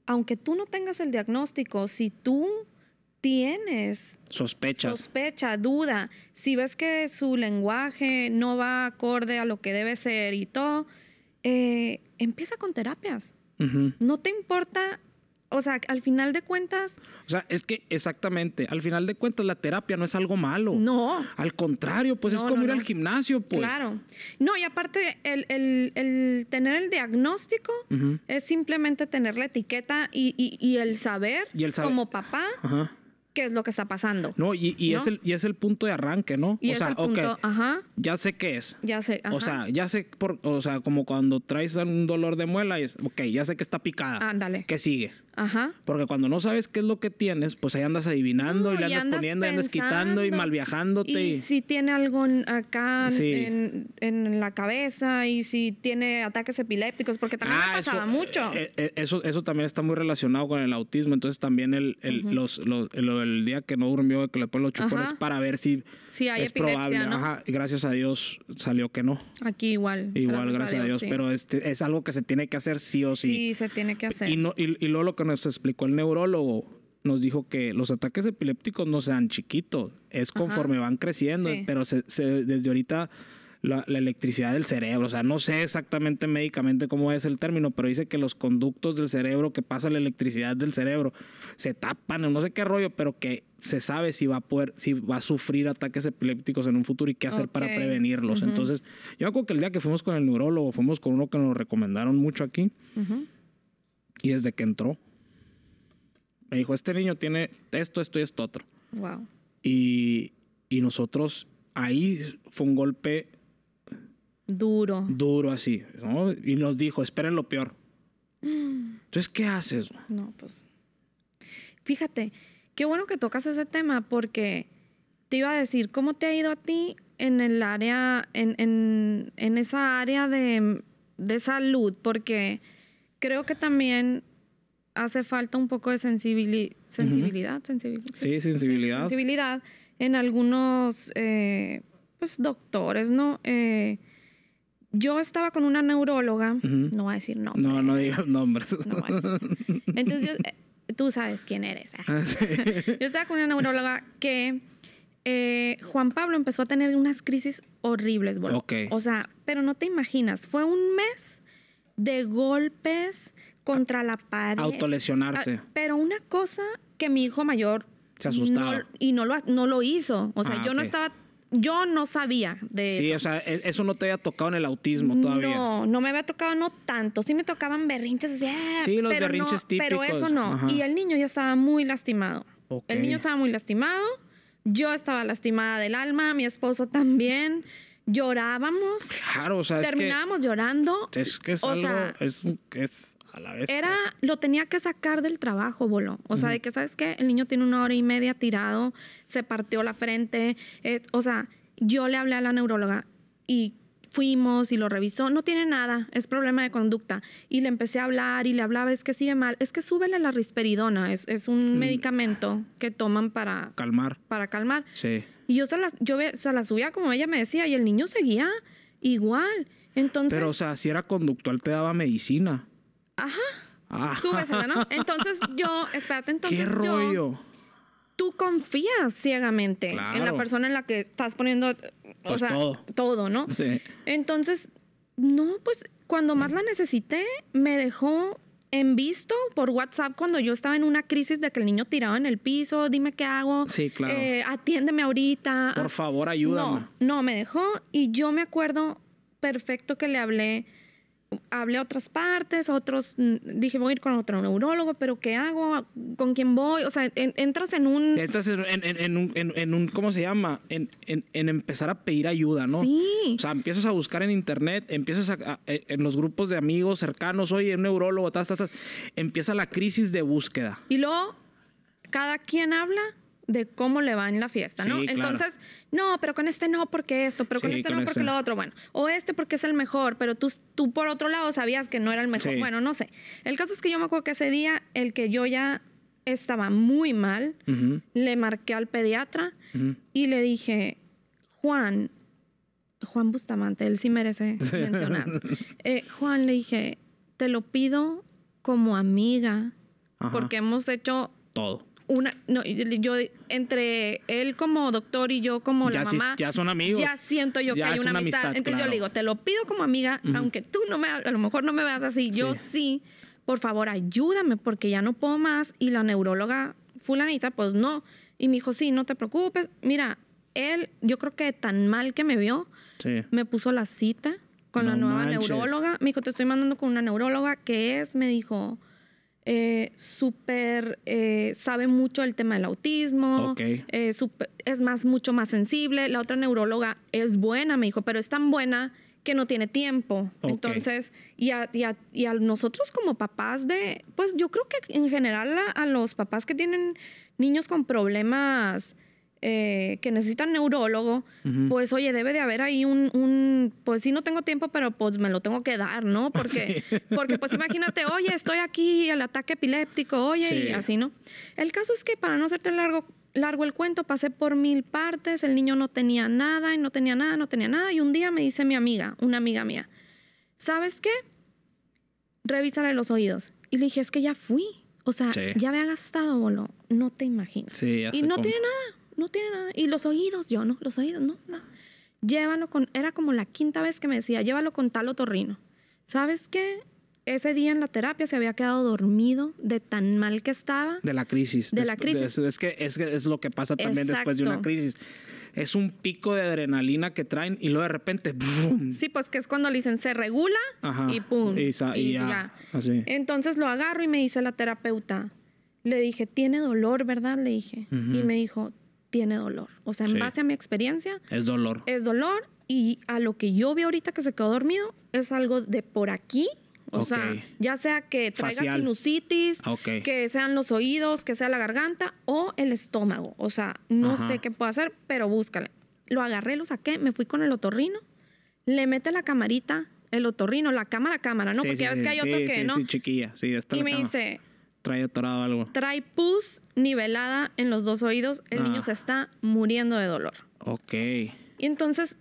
aunque tú no tengas el diagnóstico, si tú tienes
sospechas.
sospecha, duda, si ves que su lenguaje no va acorde a lo que debe ser y todo, eh, empieza con terapias. No te importa o sea, al final de cuentas.
O sea, es que exactamente, al final de cuentas la terapia no es algo malo. No. Al contrario, pues es como ir al gimnasio, pues. Claro.
No, y aparte, el, tener el diagnóstico es simplemente tener la etiqueta y, el saber como papá. qué es lo que está pasando.
No, y, y Es, el, y es el punto de arranque, ¿no? o sea, ya sé qué es.
Ya sé, O sea,
ya sé, por, o sea, como cuando traes un dolor de muela, y es, ok, ya sé que está picada. Ándale. Que sigue? Ajá. Porque cuando no sabes qué es lo que tienes, pues ahí andas adivinando y le andas, poniendo, pensando, andas quitando y mal viajándote. Y, si
tiene algo acá en, en, la cabeza y si tiene ataques epilépticos, porque también ah, me pasaba mucho. Eh,
eh, eh, eso, eso también está muy relacionado con el autismo. Entonces también el, el, los, el, día que no durmió, que le ponen los chupones para ver si,
es probable. Ajá.
Y gracias a Dios salió que no.
Aquí igual. Igual, gracias, a Dios. Pero
es, este, es algo que se tiene que hacer sí o sí. Sí,
se tiene que hacer. Y,
y, luego lo que nos explicó el neurólogo, nos dijo que los ataques epilépticos no sean chiquitos, es conforme van creciendo, pero desde ahorita la, electricidad del cerebro, o sea, no sé exactamente médicamente cómo es el término, pero dice que los conductos del cerebro que pasa la electricidad del cerebro se tapan no sé qué rollo, pero que se sabe si va a poder, si va a sufrir ataques epilépticos en un futuro y qué hacer para prevenirlos. Entonces, yo creo que el día que fuimos con el neurólogo, fuimos con uno que nos recomendaron mucho aquí. Y desde que entró, me dijo, este niño tiene esto, esto y esto otro. Wow. Y, nosotros, ahí fue un golpe... Duro. Duro así, ¿no? Y nos dijo, esperen lo peor. Entonces, ¿qué haces? No, pues...
Fíjate, qué bueno que tocas ese tema porque te iba a decir, ¿cómo te ha ido a ti en el área, en, en, esa área de, de, salud? Porque creo que también hace falta un poco de sensibili sensibilidad, sensibilidad. Sí,
sensibilidad.
sensibilidad en algunos eh, pues, doctores, ¿no? Eh, yo estaba con una neuróloga, no voy a decir nombres.
No, no digas nombres.
Entonces, eh, tú sabes quién eres. Ah, yo estaba con una neuróloga que Juan Pablo empezó a tener unas crisis horribles, O sea, pero no te imaginas, fue un mes de golpes, contra la pared. Autolesionarse. Ah, pero una cosa que mi hijo mayor... Se asustaba. y no lo, no lo hizo. O sea, ah, yo no estaba yo no sabía de sí, eso. Sí,
o sea, e, eso no te había tocado en el autismo todavía. No,
no me había tocado, no tanto. Sí me tocaban berrinches, así, ah", sí, los berrinches típicos. Pero eso no. Y el niño ya estaba muy lastimado. El niño estaba muy lastimado. Yo estaba lastimada del alma, mi esposo también. Llorábamos.
Claro, o sea, terminábamos
llorando. Es que es algo,
es era,
lo tenía que sacar del trabajo, bolo. O sea, de que, ¿sabes que El niño tiene una hora y media tirado, se partió la frente. Eh, o sea, yo le hablé a la neuróloga y fuimos y lo revisó, no tiene nada, es problema de conducta. Y le empecé a hablar y le hablaba, es que sigue mal, es que súbele la risperidona, es, un mm. medicamento que toman para
calmar. Para
calmar. Y yo se la, la subía como ella me decía y el niño seguía igual. Entonces, Pero, o sea,
si era conductual, te daba medicina. Ajá. Ah. Súbesela, ¿no?
Entonces yo, espérate, [LAUGHS] entonces. ¿Qué rollo? tú confías ciegamente en la persona en la que estás poniendo, eh, o pues sea, todo. ¿no? Sí. Entonces, no, pues cuando más la necesité, me dejó en visto por WhatsApp cuando yo estaba en una crisis de que el niño tiraba en el piso, dime qué hago. Sí, claro. Eh, atiéndeme ahorita. Por
favor, ayúdame. No,
no, me dejó y yo me acuerdo perfecto que le hablé hablé a otras partes, a otros, mm, dije voy a ir con otro neurólogo, pero ¿qué hago? ¿Con quién voy? O sea, entras en un... Entras
en, un, ¿cómo se llama? En, empezar a pedir ayuda, ¿no? Sí. O sea, empiezas a buscar en internet, empiezas en los grupos de amigos cercanos, oye, un neurólogo, tas, tas, Empieza la crisis de búsqueda.
Y luego, cada quien habla de cómo le va en la fiesta, sí, ¿no? Claro. Entonces no, pero con este no porque esto, pero con este no porque lo otro, bueno, o este porque es el mejor, pero tú, tú por otro lado sabías que no era el mejor, bueno, no sé. El caso es que yo me acuerdo que ese día, el que yo ya estaba muy mal, le marqué al pediatra y le dije, Juan, Juan Bustamante, él sí merece [LAUGHS] mencionar. Eh, Juan le dije, te lo pido como amiga, porque hemos hecho todo una, no, yo entre él como doctor y yo como la mamá, ya son amigos, ya siento yo que hay una amistad. Entonces yo le digo, te lo pido como amiga, aunque tú no me, a lo mejor no me veas así, yo sí. por favor ayúdame porque ya no puedo más y la neuróloga fulanita, pues no. Y me dijo, sí, no te preocupes, mira, él, yo creo que tan mal que me vio, me puso la cita con la nueva neuróloga. Me dijo, te estoy mandando con una neuróloga que es, me dijo, eh, súper, eh, sabe mucho el tema del autismo, eh, es más, mucho más sensible. La otra neuróloga es buena, me dijo, pero es tan buena que no tiene tiempo. Entonces, y a, y, nosotros como papás de, pues yo creo que en general a los papás que tienen niños con problemas eh, que necesitan neurólogo, pues oye, debe de haber ahí un, un, pues sí, no tengo tiempo, pero pues me lo tengo que dar, ¿no? [LAUGHS] Porque, porque pues imagínate, oye, estoy aquí, el ataque epiléptico, oye, y así, ¿no? El caso es que para no hacerte largo, largo el cuento, pasé por mil partes, el niño no tenía nada, y no tenía nada, no tenía nada, y un día me dice mi amiga, una amiga mía, ¿sabes qué? Revísale los oídos. Y le dije, es que ya fui. O sea, ya me ha gastado, No te imaginas.
y no tiene nada
no tiene nada. Y los oídos, yo no, los oídos, no, Llévalo con, era como la quinta vez que me decía, llévalo con tal Torrino ¿Sabes qué? Ese día en la terapia se había quedado dormido de tan mal que estaba.
De la crisis. De la crisis. es, que, es lo que pasa también después de una crisis. Es un pico de adrenalina que traen y luego de repente. Sí,
pues que es cuando le dicen se regula
y pum. Y, ya.
Entonces lo agarro y me dice la terapeuta. Le dije, tiene dolor, ¿verdad? Le dije. Y me dijo, tiene dolor. O sea, en base a mi experiencia. Es dolor. Es dolor y a lo que yo vi ahorita que se quedó dormido es algo de por aquí. O sea, ya sea que traiga sinusitis, que sean los oídos, que sea la garganta o el estómago. O sea, no sé qué puedo hacer, pero búscale. Lo agarré, lo saqué, me fui con el otorrino, le mete la camarita, el otorrino, la cámara, cámara, ¿no? Porque ya ves que hay otro que no. Sí,
chiquilla, sí, está Y me dice, Trae atorado algo.
Trae pus nivelada en los dos oídos. El niño ah. se está muriendo de dolor.
Ok. Y
entonces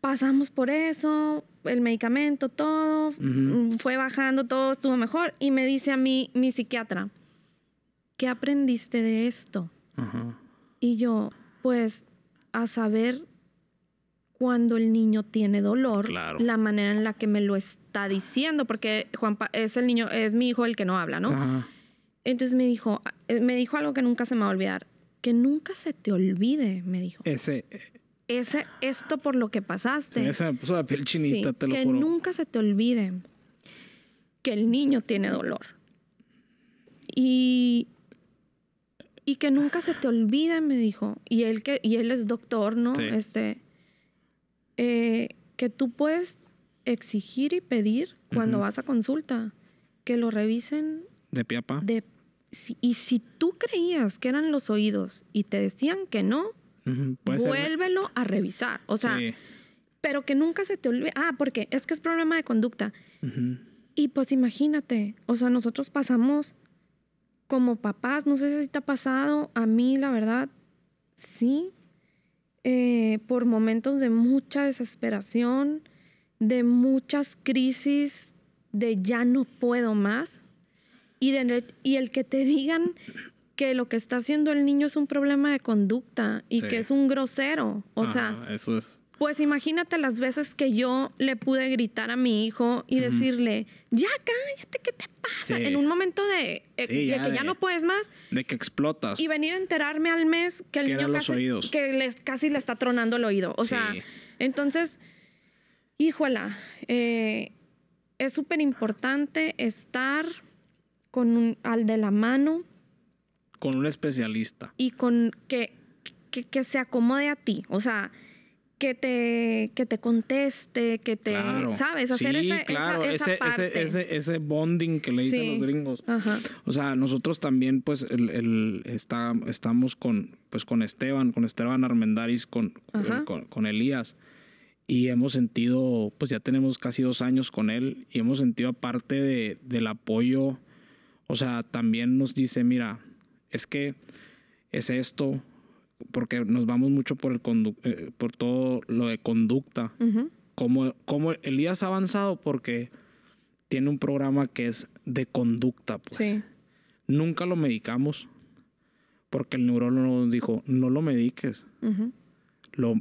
pasamos por eso, el medicamento, todo. Fue bajando, todo estuvo mejor. Y me dice a mí, mi psiquiatra, ¿qué aprendiste de esto? Y yo, pues, a saber cuando el niño tiene dolor, la manera en la que me lo está diciendo, porque Juan es el niño, es mi hijo el que no habla, ¿no? Entonces me dijo, eh, me dijo algo que nunca se me va a olvidar, que nunca se te olvide, me dijo. Ese eh, ese esto por lo que pasaste. me
puso la piel chinita, te lo que Que
nunca se te olvide que el niño tiene dolor. Y y que nunca se te olvide, me dijo. Y él que y él es doctor, ¿no? Este eh, que tú puedes exigir y pedir cuando vas a consulta que lo revisen. De piapa. De, y si tú creías que eran los oídos y te decían que no,
vuélvelo
a revisar. O sea, pero que nunca se te olvide. Ah, porque es que es problema de conducta. Y pues imagínate, o sea, nosotros pasamos como papás, no sé si te ha pasado, a mí la verdad, sí, eh, por momentos de mucha desesperación, de muchas crisis, de ya no puedo más. Y, y el que te digan que lo que está haciendo el niño es un problema de conducta y que es un grosero. O sea, eso es. Pues imagínate las veces que yo le pude gritar a mi hijo y decirle, ya cállate,
¿qué te pasa? En un
momento de, eh, que ya no puedes más.
De que explotas. Y
venir a enterarme al mes que el niño casi, que le, casi le está tronando el oído. O sea, entonces, híjola, eh, es súper importante estar con un, al de la mano.
Con un especialista.
Y con que, que, que se acomode a ti. O sea, que te, que te conteste, que te, ¿sabes? Hacer sí, esa, claro. ese,
bonding que le dicen los gringos. O sea, nosotros también, pues, el, está, estamos con, pues, con Esteban, con Esteban Armendaris, con, con, Elías. Y hemos sentido, pues ya tenemos casi dos años con él y hemos sentido aparte de, del apoyo, o sea, también nos dice, mira, es que es esto, porque nos vamos mucho por, el eh, por todo lo de conducta, como, como Elías ha avanzado porque tiene un programa que es de conducta. Pues. Sí. Nunca lo medicamos porque el neurólogo nos dijo, no lo mediques.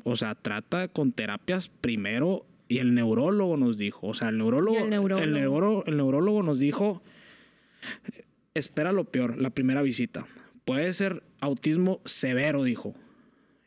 o sea, trata con terapias primero y el neurólogo nos dijo, o sea, el neurólogo, el neurólogo nos dijo, espera lo peor, la primera visita Puede ser autismo severo, dijo.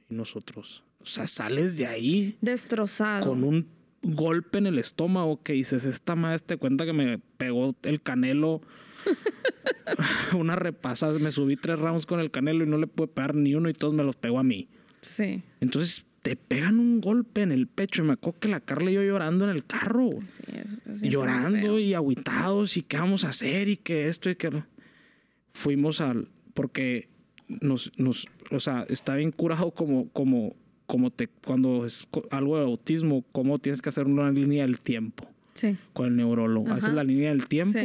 Y nosotros, o sea, sales de ahí. Destrozado. Con un golpe en el estómago que dices, esta madre te cuenta que me pegó el canelo. [LAUGHS] una repasas me subí tres rounds con el canelo y no le pude pegar ni uno y todos me los pegó a mí. Sí. Entonces te pegan un golpe en el pecho y me acuerdo que la Carla y yo llorando en el carro. Sí, eso, llorando y aguitados y qué vamos a hacer y que esto y que... Fuimos al, porque nos, nos, o sea, está bien curado como, como, como te, cuando es algo de autismo, cómo tienes que hacer una línea del tiempo sí. con el neurólogo. Haces la línea del tiempo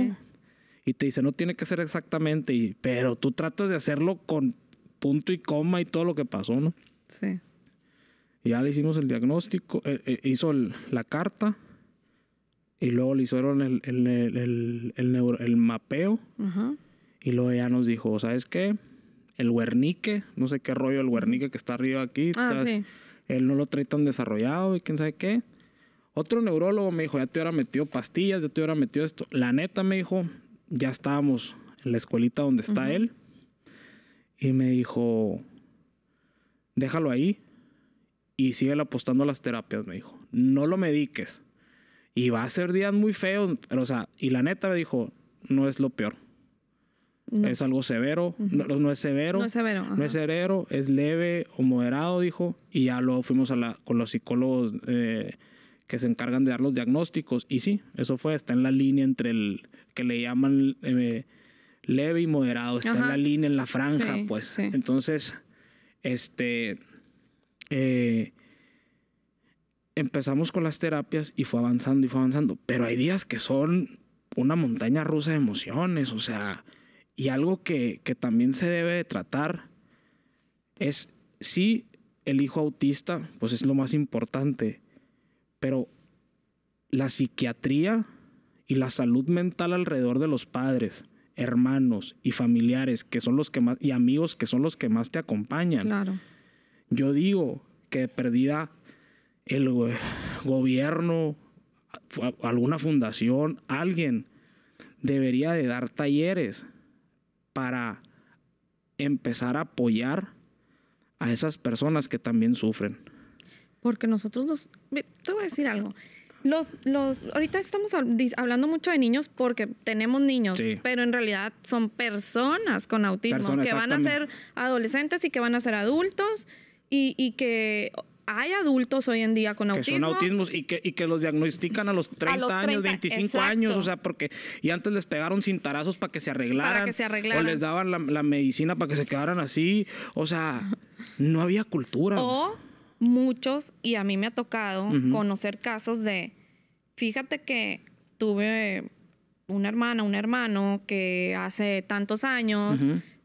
y te dice, no tiene que ser exactamente, y, pero tú tratas de hacerlo con punto y coma y todo lo que pasó, ¿no? Sí. Y ya le hicimos el diagnóstico, eh, eh, hizo la carta y luego le hicieron el, el, el, el mapeo. Ajá. Y luego ella nos dijo, ¿sabes qué? El huernique, no sé qué rollo el huernique que está arriba aquí. Ah, Él no lo trae tan desarrollado y quién sabe qué. Otro neurólogo me dijo, ya te hubiera metido pastillas, ya te hubiera metido esto. La neta me dijo, ya estábamos en la escuelita donde está él. Y me dijo, déjalo ahí y sigue apostando a las terapias, me dijo. No lo mediques. Y va a ser días muy feos, o sea, y la neta me dijo, no es lo peor. Es algo severo, no, es severo. No es severo. es leve o moderado, dijo. Y ya luego fuimos a la, con los psicólogos eh, que se encargan de dar los diagnósticos. Y sí, eso fue, está en la línea entre el que le llaman eh, leve y moderado, está en la línea, en la franja, pues. Entonces, este. Eh, empezamos con las terapias y fue avanzando y fue avanzando. Pero hay días que son una montaña rusa de emociones, o sea y algo que, también se debe tratar es si el hijo autista, pues es lo más importante, pero la psiquiatría y la salud mental alrededor de los padres, hermanos y familiares, que son los que más, y amigos que son los que más te acompañan. Claro. Yo digo que perdida el gobierno, alguna fundación, alguien debería de dar talleres para empezar a apoyar a esas personas que también sufren.
Porque nosotros los... Te voy a decir algo. Los, los, ahorita estamos hablando mucho de niños porque tenemos niños, pero en realidad son personas con autismo que van a ser adolescentes y que van a ser adultos y, y que hay adultos hoy en día con autismo. Que son autismos
y que, y que los diagnostican a los 30 años, 25 años, o sea, porque. Y antes les pegaron cintarazos para que se arreglaran. Para que se arreglaran. O les daban la, medicina para que se quedaran así. O sea, no había cultura. O
muchos, y a mí me ha tocado conocer casos de. Fíjate que tuve una hermana, un hermano que hace tantos años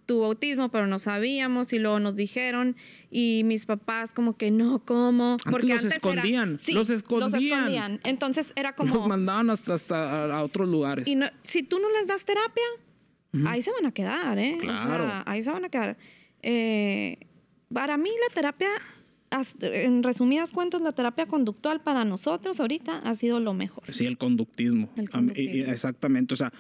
tu autismo, pero no sabíamos y luego nos dijeron y mis papás como que no, ¿cómo? Ah, Porque los escondían, los escondían. Entonces era como... Los
mandaban hasta, a otros lugares. Y
si tú no les das terapia, ahí se van a quedar, ¿eh? Claro. ahí se van a quedar. Eh, para mí la terapia, en resumidas cuentas, la terapia conductual para nosotros ahorita ha sido lo mejor.
Sí, el conductismo. El conductismo. Exactamente, o sea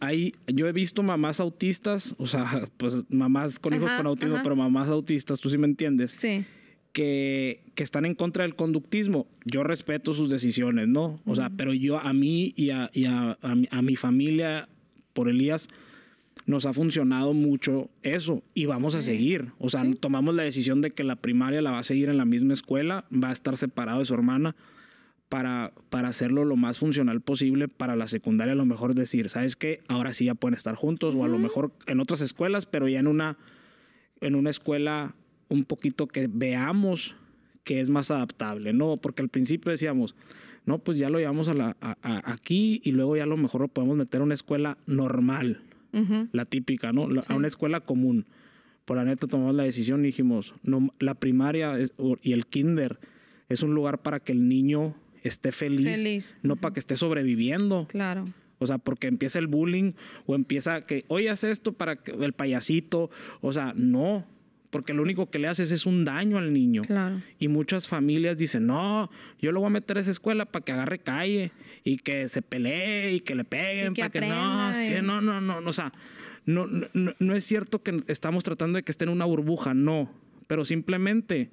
hay, yo he visto mamás autistas, o sea, [LAUGHS] pues mamás con hijos con autismo, pero mamás autistas, tú sí me entiendes. Sí. Que, que, están en contra del conductismo. Yo respeto sus decisiones, ¿no? O sea, pero yo a mí y, a, a, mi, familia, por Elías, nos ha funcionado mucho eso y vamos a seguir. O sea, tomamos la decisión de que la primaria la va a seguir en la misma escuela, va a estar separado de su hermana para, para hacerlo lo más funcional posible para la secundaria, a lo mejor decir, ¿sabes qué? Ahora sí ya pueden estar juntos, o a lo mejor en otras escuelas, pero ya en una, en una escuela un poquito que veamos que es más adaptable, ¿no? Porque al principio decíamos, no, pues ya lo llevamos a la, aquí y luego ya a lo mejor lo podemos meter a una escuela normal, la típica, ¿no? A una escuela común. Por la neta tomamos la decisión y dijimos, no, la primaria y el kinder es un lugar para que el niño esté feliz, no para que esté sobreviviendo. Claro. O sea, porque empieza el bullying o empieza que, oye, haces esto para que el payasito. O sea, no, porque lo único que le haces es un daño al niño. Claro. Y muchas familias dicen, no, yo lo voy a meter a esa escuela para que agarre calle y que se pelee y que le peguen, para no, no, no, no, o sea, no, no es cierto que estamos tratando de que esté en una burbuja, no, pero simplemente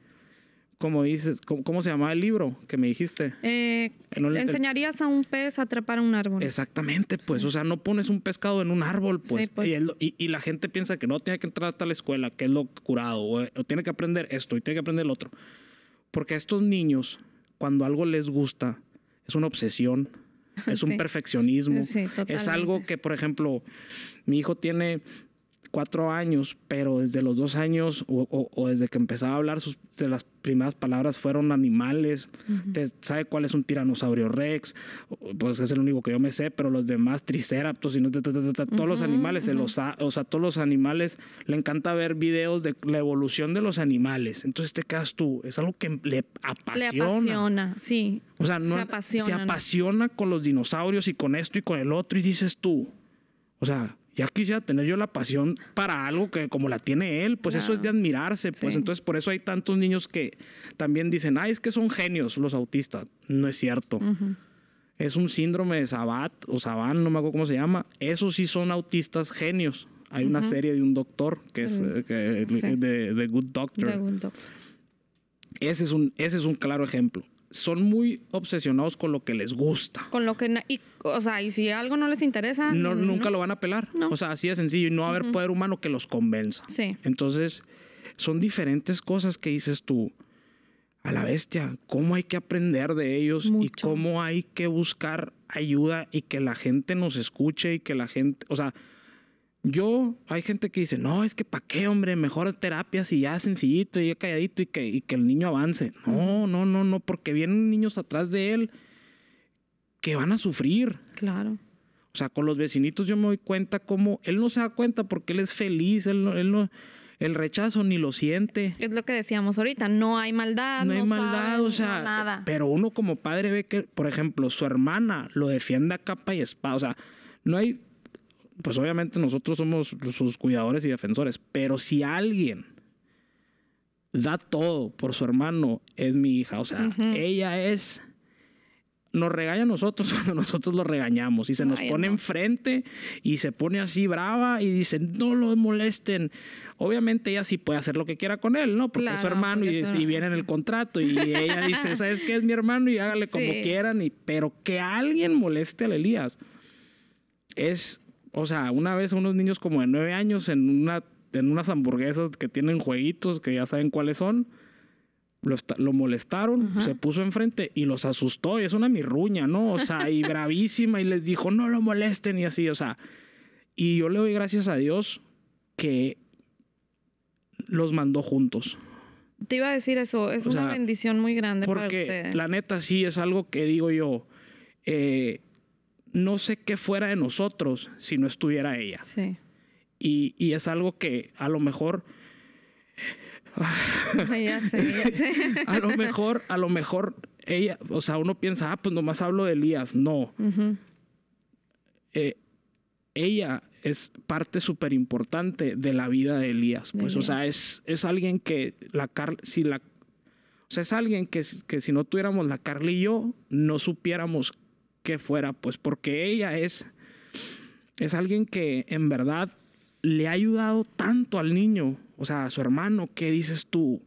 dices, ¿cómo, se llamaba el libro que me dijiste? Eh, enseñarías
a un pez a trepar un árbol.
Exactamente, pues, o sea, no pones un pescado en un árbol, pues. pues. Y, la gente piensa que no tiene que entrar hasta la escuela, que es lo curado, o, tiene que aprender esto y tiene que aprender el otro. Porque a estos niños, cuando algo les gusta, es una obsesión, [LAUGHS] es un perfeccionismo, es algo que, por ejemplo, mi hijo tiene cuatro años, pero desde los dos años o, desde que empezaba a hablar, sus, de las primeras palabras fueron animales. sabe cuál es un tiranosaurio rex, pues es el único que yo me sé, pero los demás, triceraptos y todos los animales, se los o sea, todos los animales, le encanta ver videos de la evolución de los animales. Entonces te quedas tú, es algo que le apasiona. Le apasiona,
sí. O sea, se
apasiona, con los dinosaurios y con esto y con el otro y dices tú, o sea, ya quisiera tener yo la pasión para algo que como la tiene él, pues eso es de admirarse, pues entonces por eso hay tantos niños que también dicen, ay, es que son genios los autistas, no es cierto. Es un síndrome de Sabat o Saban, no me acuerdo cómo se llama. Esos sí son autistas genios. Hay una serie de un doctor que es mm. eh, de, Good Doctor. The Good Doctor. Ese es un, ese es un claro ejemplo son muy obsesionados con lo que les gusta.
Con lo que o sea, y si algo no les interesa. No, nunca lo
van a pelar. No. O sea, así de sencillo. Y no va a haber poder humano que los convenza. Entonces, son diferentes cosas que dices tú. A la bestia, cómo hay que aprender de ellos y cómo hay que buscar ayuda y que la gente nos escuche y que la gente, o sea, yo, hay gente que dice, no, es que para qué, hombre, mejor terapia, y ya sencillito y ya calladito y que el niño avance. No, no, no, no, porque vienen niños atrás de él que van a sufrir. Claro. O sea, con los vecinitos yo me doy cuenta cómo él no se da cuenta porque él es feliz, él no, el rechazo ni lo siente.
Es lo que decíamos ahorita, no hay maldad, no, hay maldad, o sea, nada.
pero uno como padre ve que, por ejemplo, su hermana lo defiende a capa y espada, o sea, no hay pues obviamente nosotros somos sus cuidadores y defensores, pero si alguien da todo por su hermano es mi hija, o sea, ella es nos regaña a nosotros [LAUGHS] cuando nosotros lo regañamos y se nos pone enfrente y se pone así brava y dice, no lo molesten. Obviamente ella sí puede hacer lo que quiera con él, ¿no? Porque es su hermano este, y, viene en el contrato y ella dice, [LAUGHS] ¿sabes qué es mi hermano? Y hágale como quieran, y, pero que alguien moleste al Elías. Es, o sea, una vez unos niños como de nueve años en, una, en unas hamburguesas que tienen jueguitos que ya saben cuáles son lo, molestaron, se puso enfrente y los asustó. Y es una mirruña, ¿no? O sea, y [LAUGHS] bravísima y les dijo, no lo molesten y así, o sea. Y yo le doy gracias a Dios que los mandó juntos.
Te iba a decir eso, es una bendición muy grande porque, para Porque La
neta sí es algo que digo yo. Eh, no sé qué fuera de nosotros si no estuviera ella. Sí. Y, y es algo que a lo mejor
[LAUGHS] a lo mejor,
a lo mejor ella, o sea, uno piensa, ah, pues nomás hablo de Elías. No. Eh, ella es parte súper importante de la vida de Elías. Pues, o sea, es, es alguien que la Carl, si la o sea, es alguien que, que si no tuviéramos la Carla y yo, no supiéramos qué fuera, pues, porque ella es, es alguien que en verdad le ha ayudado tanto al niño, o sea, a su hermano, ¿qué dices tú?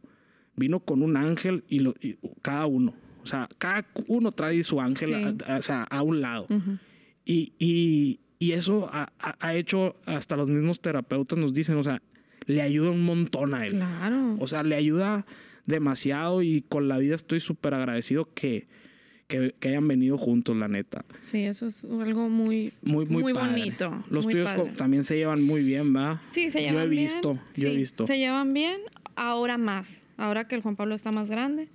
Vino con un ángel y, lo, cada uno, o sea, cada uno trae su ángel a, un lado. y, eso ha, ha, hecho, hasta los mismos terapeutas nos dicen, o sea, le ayuda un montón a él.
Claro. O sea, le
ayuda demasiado y con la vida estoy súper agradecido que, que, hayan venido juntos, la neta.
Sí, eso es algo muy, muy, muy, bonito. Los tuyos
también se llevan muy bien, ¿va? Sí, se llevan bien. Yo he visto, yo he visto. Se
llevan bien, ahora más. Ahora que el Juan Pablo está más grande.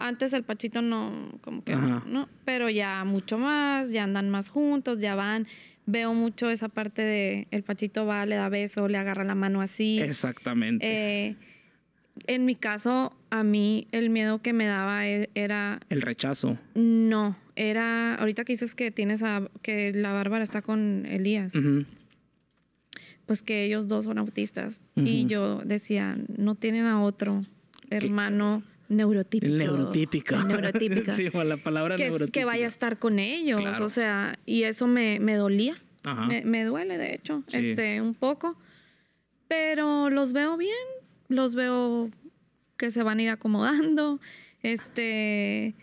Antes el Pachito no, como que no, pero ya mucho más, ya andan más juntos, ya van veo mucho esa parte de el Pachito va, le da beso, le agarra la mano así.
Exactamente.
Eh, en mi caso, a mí el miedo que me daba e, era...
El rechazo.
No, era... Ahorita que dices que tienes a... que la Bárbara está con Elías. Pues que ellos dos son autistas. Y yo decía, no tienen a otro hermano... neurotípico. Neurotípica. Neurotípica. [LAUGHS] sí,
o la palabra que, Que vaya a
estar con ellos, o sea, y eso me, me dolía. Me, me, duele, de hecho, este, un poco. Pero los veo bien, los veo que se van a ir acomodando. Este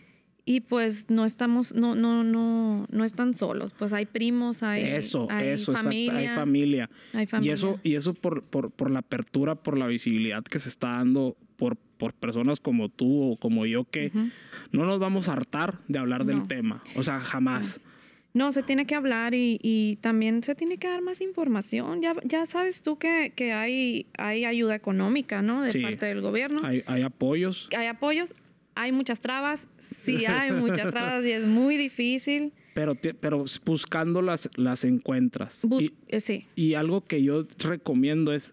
y pues no estamos no no no no están solos pues hay primos hay eso eso familia, hay familia
y eso y eso por, por, por, la apertura por la visibilidad que se está dando por por personas como tú o como yo que no nos vamos a hartar de hablar del tema o sea jamás
no, se tiene que hablar y, también se tiene que dar más información. Ya, ya sabes tú que, hay, hay ayuda económica, ¿no? De parte del gobierno. Hay,
hay apoyos.
Hay apoyos. Hay muchas trabas. Sí, [LAUGHS] hay muchas trabas y es muy difícil.
Pero, pero buscando las, encuentras. Eh, sí. Y algo que yo recomiendo es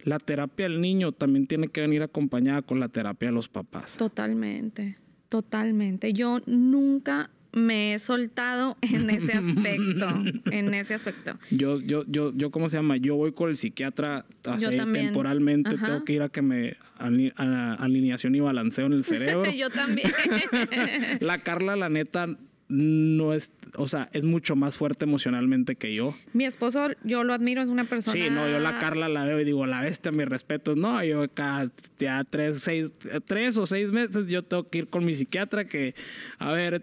la terapia del niño también tiene que venir acompañada con la terapia de los papás.
Totalmente, totalmente. Yo nunca me he soltado [LAUGHS] en ese aspecto, en ese aspecto.
Yo, yo, yo, yo, ¿cómo se llama? Yo voy con el psiquiatra así temporalmente, tengo que ir a que me alineación y balanceo en el [LAUGHS] cerebro. yo también. [LAUGHS] la Carla, la neta, no es, o sea, es mucho más fuerte emocionalmente que yo.
Mi esposo, yo lo admiro, es una persona. Sí, no, yo la
Carla la veo y digo, la bestia, mis respetos. No, yo cada tres, seis, o seis meses yo tengo que ir con mi psiquiatra que, a ver,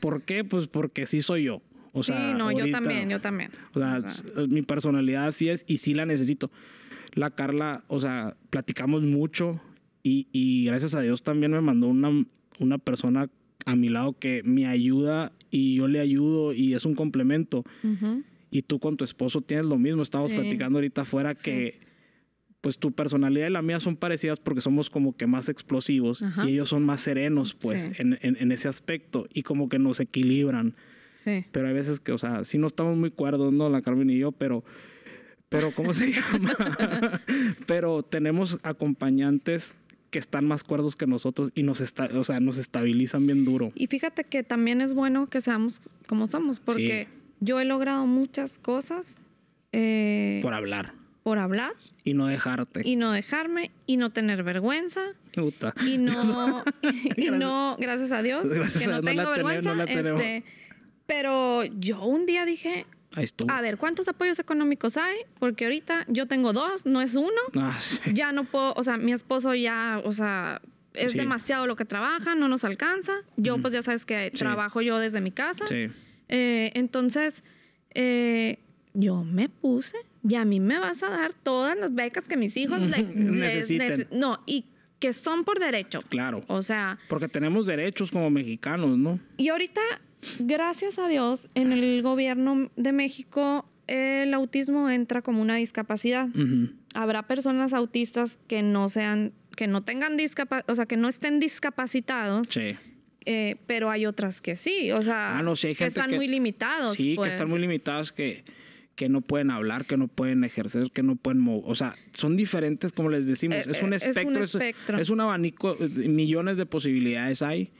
¿por qué? Pues porque sí soy yo. O sea, sí, no, yo también, yo también. O sea, mi personalidad así es y sí la necesito. La Carla, o sea, platicamos mucho y, gracias a Dios también me mandó una, una persona a mi lado que me ayuda y yo le ayudo y es un complemento. Y tú con tu esposo tienes lo mismo. Estamos platicando ahorita afuera que pues tu personalidad y la mía son parecidas porque somos como que más explosivos y ellos son más serenos, pues, en, ese aspecto y como que nos equilibran. Pero hay veces que, o sea, si no estamos muy cuerdos, ¿no? La Carmen y yo, pero, pero ¿cómo se [LAUGHS] llama? pero tenemos acompañantes que están más cuerdos que nosotros y nos, está, o sea, nos estabilizan bien duro.
Y fíjate que también es bueno que seamos como somos, porque yo he logrado muchas cosas. Eh, por hablar. Por hablar.
Y no dejarte. Y
no dejarme, y no tener vergüenza.
Y no,
[LAUGHS] y, no, gracias a Dios, que no tengo vergüenza. Este, pero yo un día dije, a ver, ¿cuántos apoyos económicos hay? Porque ahorita yo tengo dos, no es uno. Ah, ya no puedo, o sea, mi esposo ya, o sea, es demasiado lo que trabaja, no nos alcanza. Yo, pues ya sabes que trabajo yo desde mi casa. Sí. Eh, entonces, eh, yo me puse y a mí me vas a dar todas las becas que mis hijos [LAUGHS] necesitan. no, y que son por derecho.
Claro. O sea. Porque tenemos derechos como mexicanos, ¿no?
Y ahorita gracias a Dios, en el gobierno de México el autismo entra como una discapacidad. Habrá personas autistas que no sean, que no tengan discapacidad, o sea, que no estén discapacitados. Eh, pero hay otras que sí, o sea, ah, que están muy limitados. Sí, que están pues. muy
limitados, que, que no pueden hablar, que no pueden ejercer, que no pueden mover. O sea, son diferentes, como les decimos. Eh, eh, es, un espectro, espectro, es un abanico, millones de posibilidades hay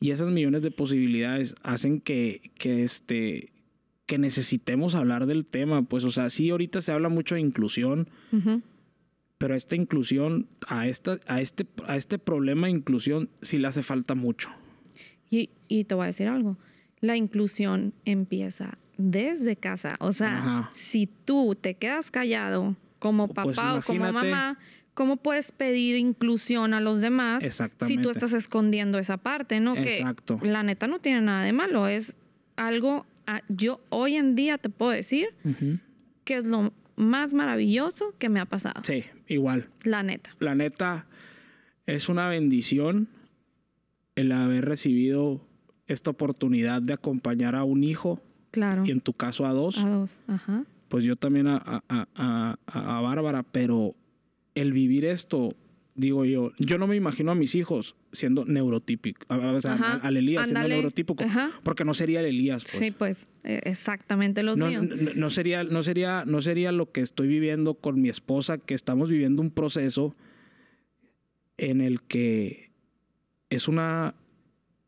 y esas millones de posibilidades hacen que, que, este, que necesitemos hablar del tema. Pues, o sea, sí, ahorita se habla mucho de inclusión, pero esta inclusión, a, esta, a, este, a este problema de inclusión, sí le hace falta mucho.
Y, te voy a decir algo, la inclusión empieza desde casa. O sea, si tú te quedas callado como pues papá o como mamá, ¿Cómo puedes pedir inclusión a los demás si tú estás escondiendo esa parte, no? Que la neta no tiene nada de malo, es algo ah, yo hoy en día te puedo decir que es lo más maravilloso que me ha pasado.
Sí, igual. La neta. La neta es una bendición el haber recibido esta oportunidad de acompañar a un hijo. Claro. Y en tu caso a dos. A dos, ajá. Pues yo también a, a Bárbara, pero el vivir esto, digo yo, yo no me imagino a mis hijos siendo neurotípico, o al Elías siendo neurotípico, porque no sería el Elías. Pues. Sí,
pues, e, exactamente lo no, No,
sería, no, sería, no sería lo que estoy viviendo con mi esposa, que estamos viviendo un proceso en el que es una,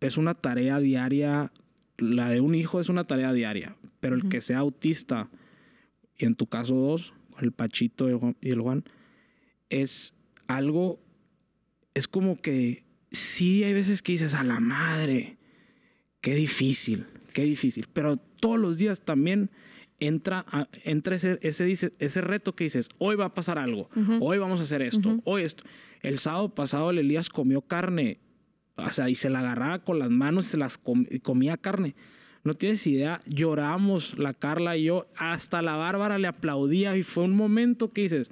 es una tarea diaria, la de un hijo es una tarea diaria, pero el que sea autista, y en tu caso dos, el Pachito y el Juan es algo, es como que sí hay veces que dices, a la madre, qué difícil, qué difícil, pero todos los días también entra, ese, ese, ese, reto que dices, hoy va a pasar algo, hoy vamos a hacer esto, hoy esto. El sábado pasado el Elías comió carne, o sea, y se la agarraba con las manos, se las comía carne. No tienes idea, lloramos la Carla y yo, hasta la Bárbara le aplaudía y fue un momento que dices,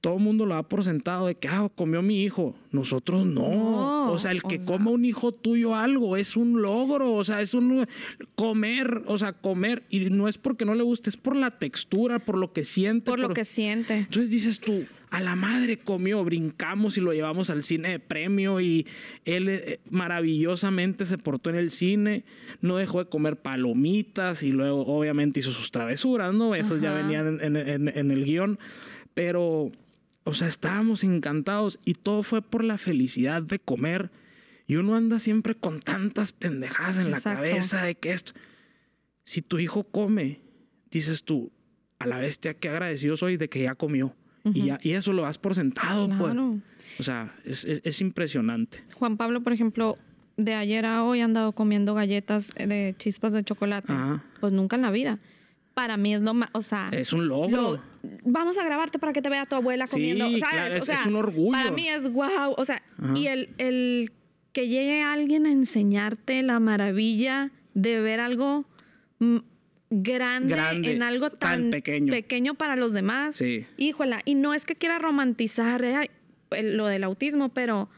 todo el mundo lo ha por sentado de que, ah, comió mi hijo. Nosotros no. o sea, el que coma un hijo tuyo algo es un logro. O sea, es un comer, o sea, comer. Y no es porque no le guste, es por la textura, por lo que siente. Por, lo que
siente. Entonces
dices tú, a la madre comió, brincamos y lo llevamos al cine de premio y él eh, maravillosamente se portó en el cine, no dejó de comer palomitas y luego obviamente hizo sus travesuras, ¿no? Esas ya venían en el guión, pero o sea, estábamos encantados y todo fue por la felicidad de comer. Y uno anda siempre con tantas pendejadas en la cabeza de que esto. Si tu hijo come, dices tú, a la bestia, qué agradecido soy de que ya comió. y, eso lo has por sentado, pues. claro. O sea, es, impresionante.
Juan Pablo, por ejemplo, de ayer a hoy ha andado comiendo galletas de chispas de chocolate. Pues nunca en la vida. Para mí es lo más, o sea... Es
un logro
vamos a grabarte para que te vea tu abuela comiendo. o sea, un orgullo. Para mí es wow. O sea, y el, el que llegue alguien a enseñarte la maravilla de ver algo mm, grande, en algo tan, pequeño. pequeño para los demás. Sí. Híjola, y no es que quiera romantizar eh, lo del autismo, pero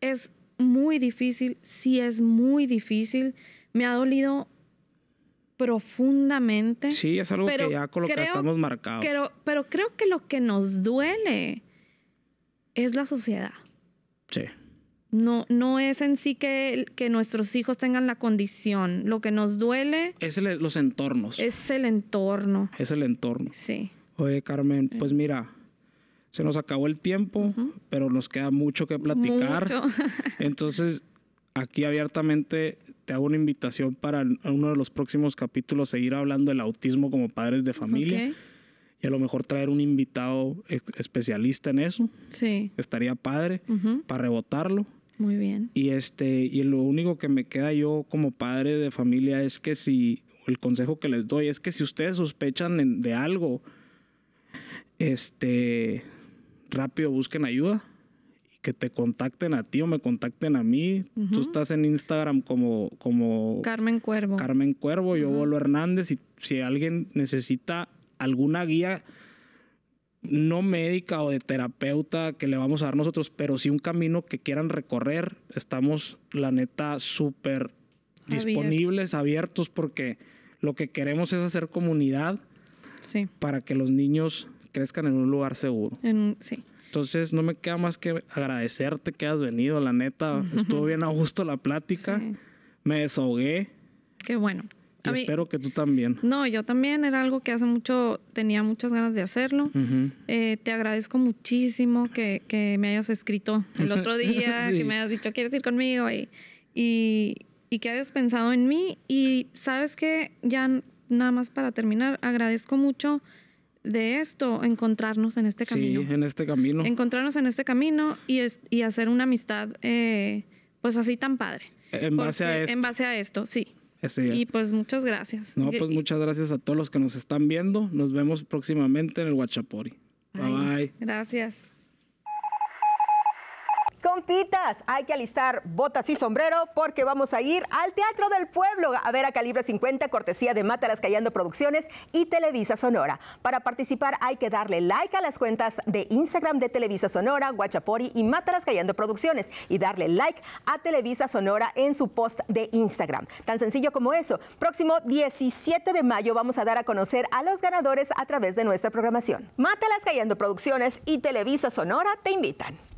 es muy difícil, sí es muy difícil. Me ha dolido profundamente. Sí, es algo que ya con lo que estamos
marcados. Pero,
pero creo que lo que nos duele es la sociedad. Sí. No, no es en sí que, que nuestros hijos tengan la condición. Lo que nos duele...
Es los entornos. Es
el entorno.
Es el entorno. Sí. Oye, Carmen, pues mira, se nos acabó el tiempo, pero nos queda mucho que platicar. Mucho. [LAUGHS] Entonces, aquí abiertamente te hago una invitación para uno de los próximos capítulos seguir hablando del autismo como padres de familia. Y a lo mejor traer un invitado e-, especialista en eso. Sí. Estaría padre para rebotarlo. Muy bien. Y este, y lo único que me queda yo como padre de familia es que si el consejo que les doy es que si ustedes sospechan de algo, este, rápido busquen ayuda que te contacten a ti o me contacten a mí. Tú estás en Instagram como, como Carmen Cuervo. Carmen Cuervo, yo Bolo Hernández. Y si alguien necesita alguna guía no médica o de terapeuta que le vamos a dar nosotros, pero sí un camino que quieran recorrer, estamos la neta súper disponibles, abiertos, porque lo que queremos es hacer comunidad sí. para que los niños crezcan en un lugar seguro. En, sí. Entonces, no me queda más que agradecerte que has venido, la neta. Estuvo bien a gusto la plática. Me desahogué.
Qué bueno. espero
que tú también.
No, yo también. Era algo que hace mucho tenía muchas ganas de hacerlo. Eh, te agradezco muchísimo que, que, me hayas escrito el [LAUGHS] otro día, que me hayas dicho, ¿quieres ir conmigo? Y, y, y que hayas pensado en mí. Y sabes que ya nada más para terminar, agradezco mucho de esto, encontrarnos en este camino. Sí,
en este camino.
Encontrarnos en este camino y, es, y hacer una amistad, eh, pues así tan padre.
En base a esto. En base
a esto, sí. Y pues muchas gracias. No, pues
muchas gracias a todos los que nos están viendo. Nos vemos próximamente en el Huachapori. Bye bye.
Gracias. Compitas, hay que alistar botas y sombrero porque vamos a ir al Teatro del Pueblo a ver a Calibre 50, cortesía de Mátalas Callando Producciones y Televisa Sonora. Para participar hay que darle like a las cuentas de Instagram de Televisa Sonora, Guachapori y Mátalas Callando Producciones y darle like a Televisa Sonora en su post de Instagram. Tan sencillo como eso. Próximo 17 de mayo vamos a dar a conocer a los ganadores a través de nuestra programación. Mátalas Callando Producciones y Televisa Sonora te invitan.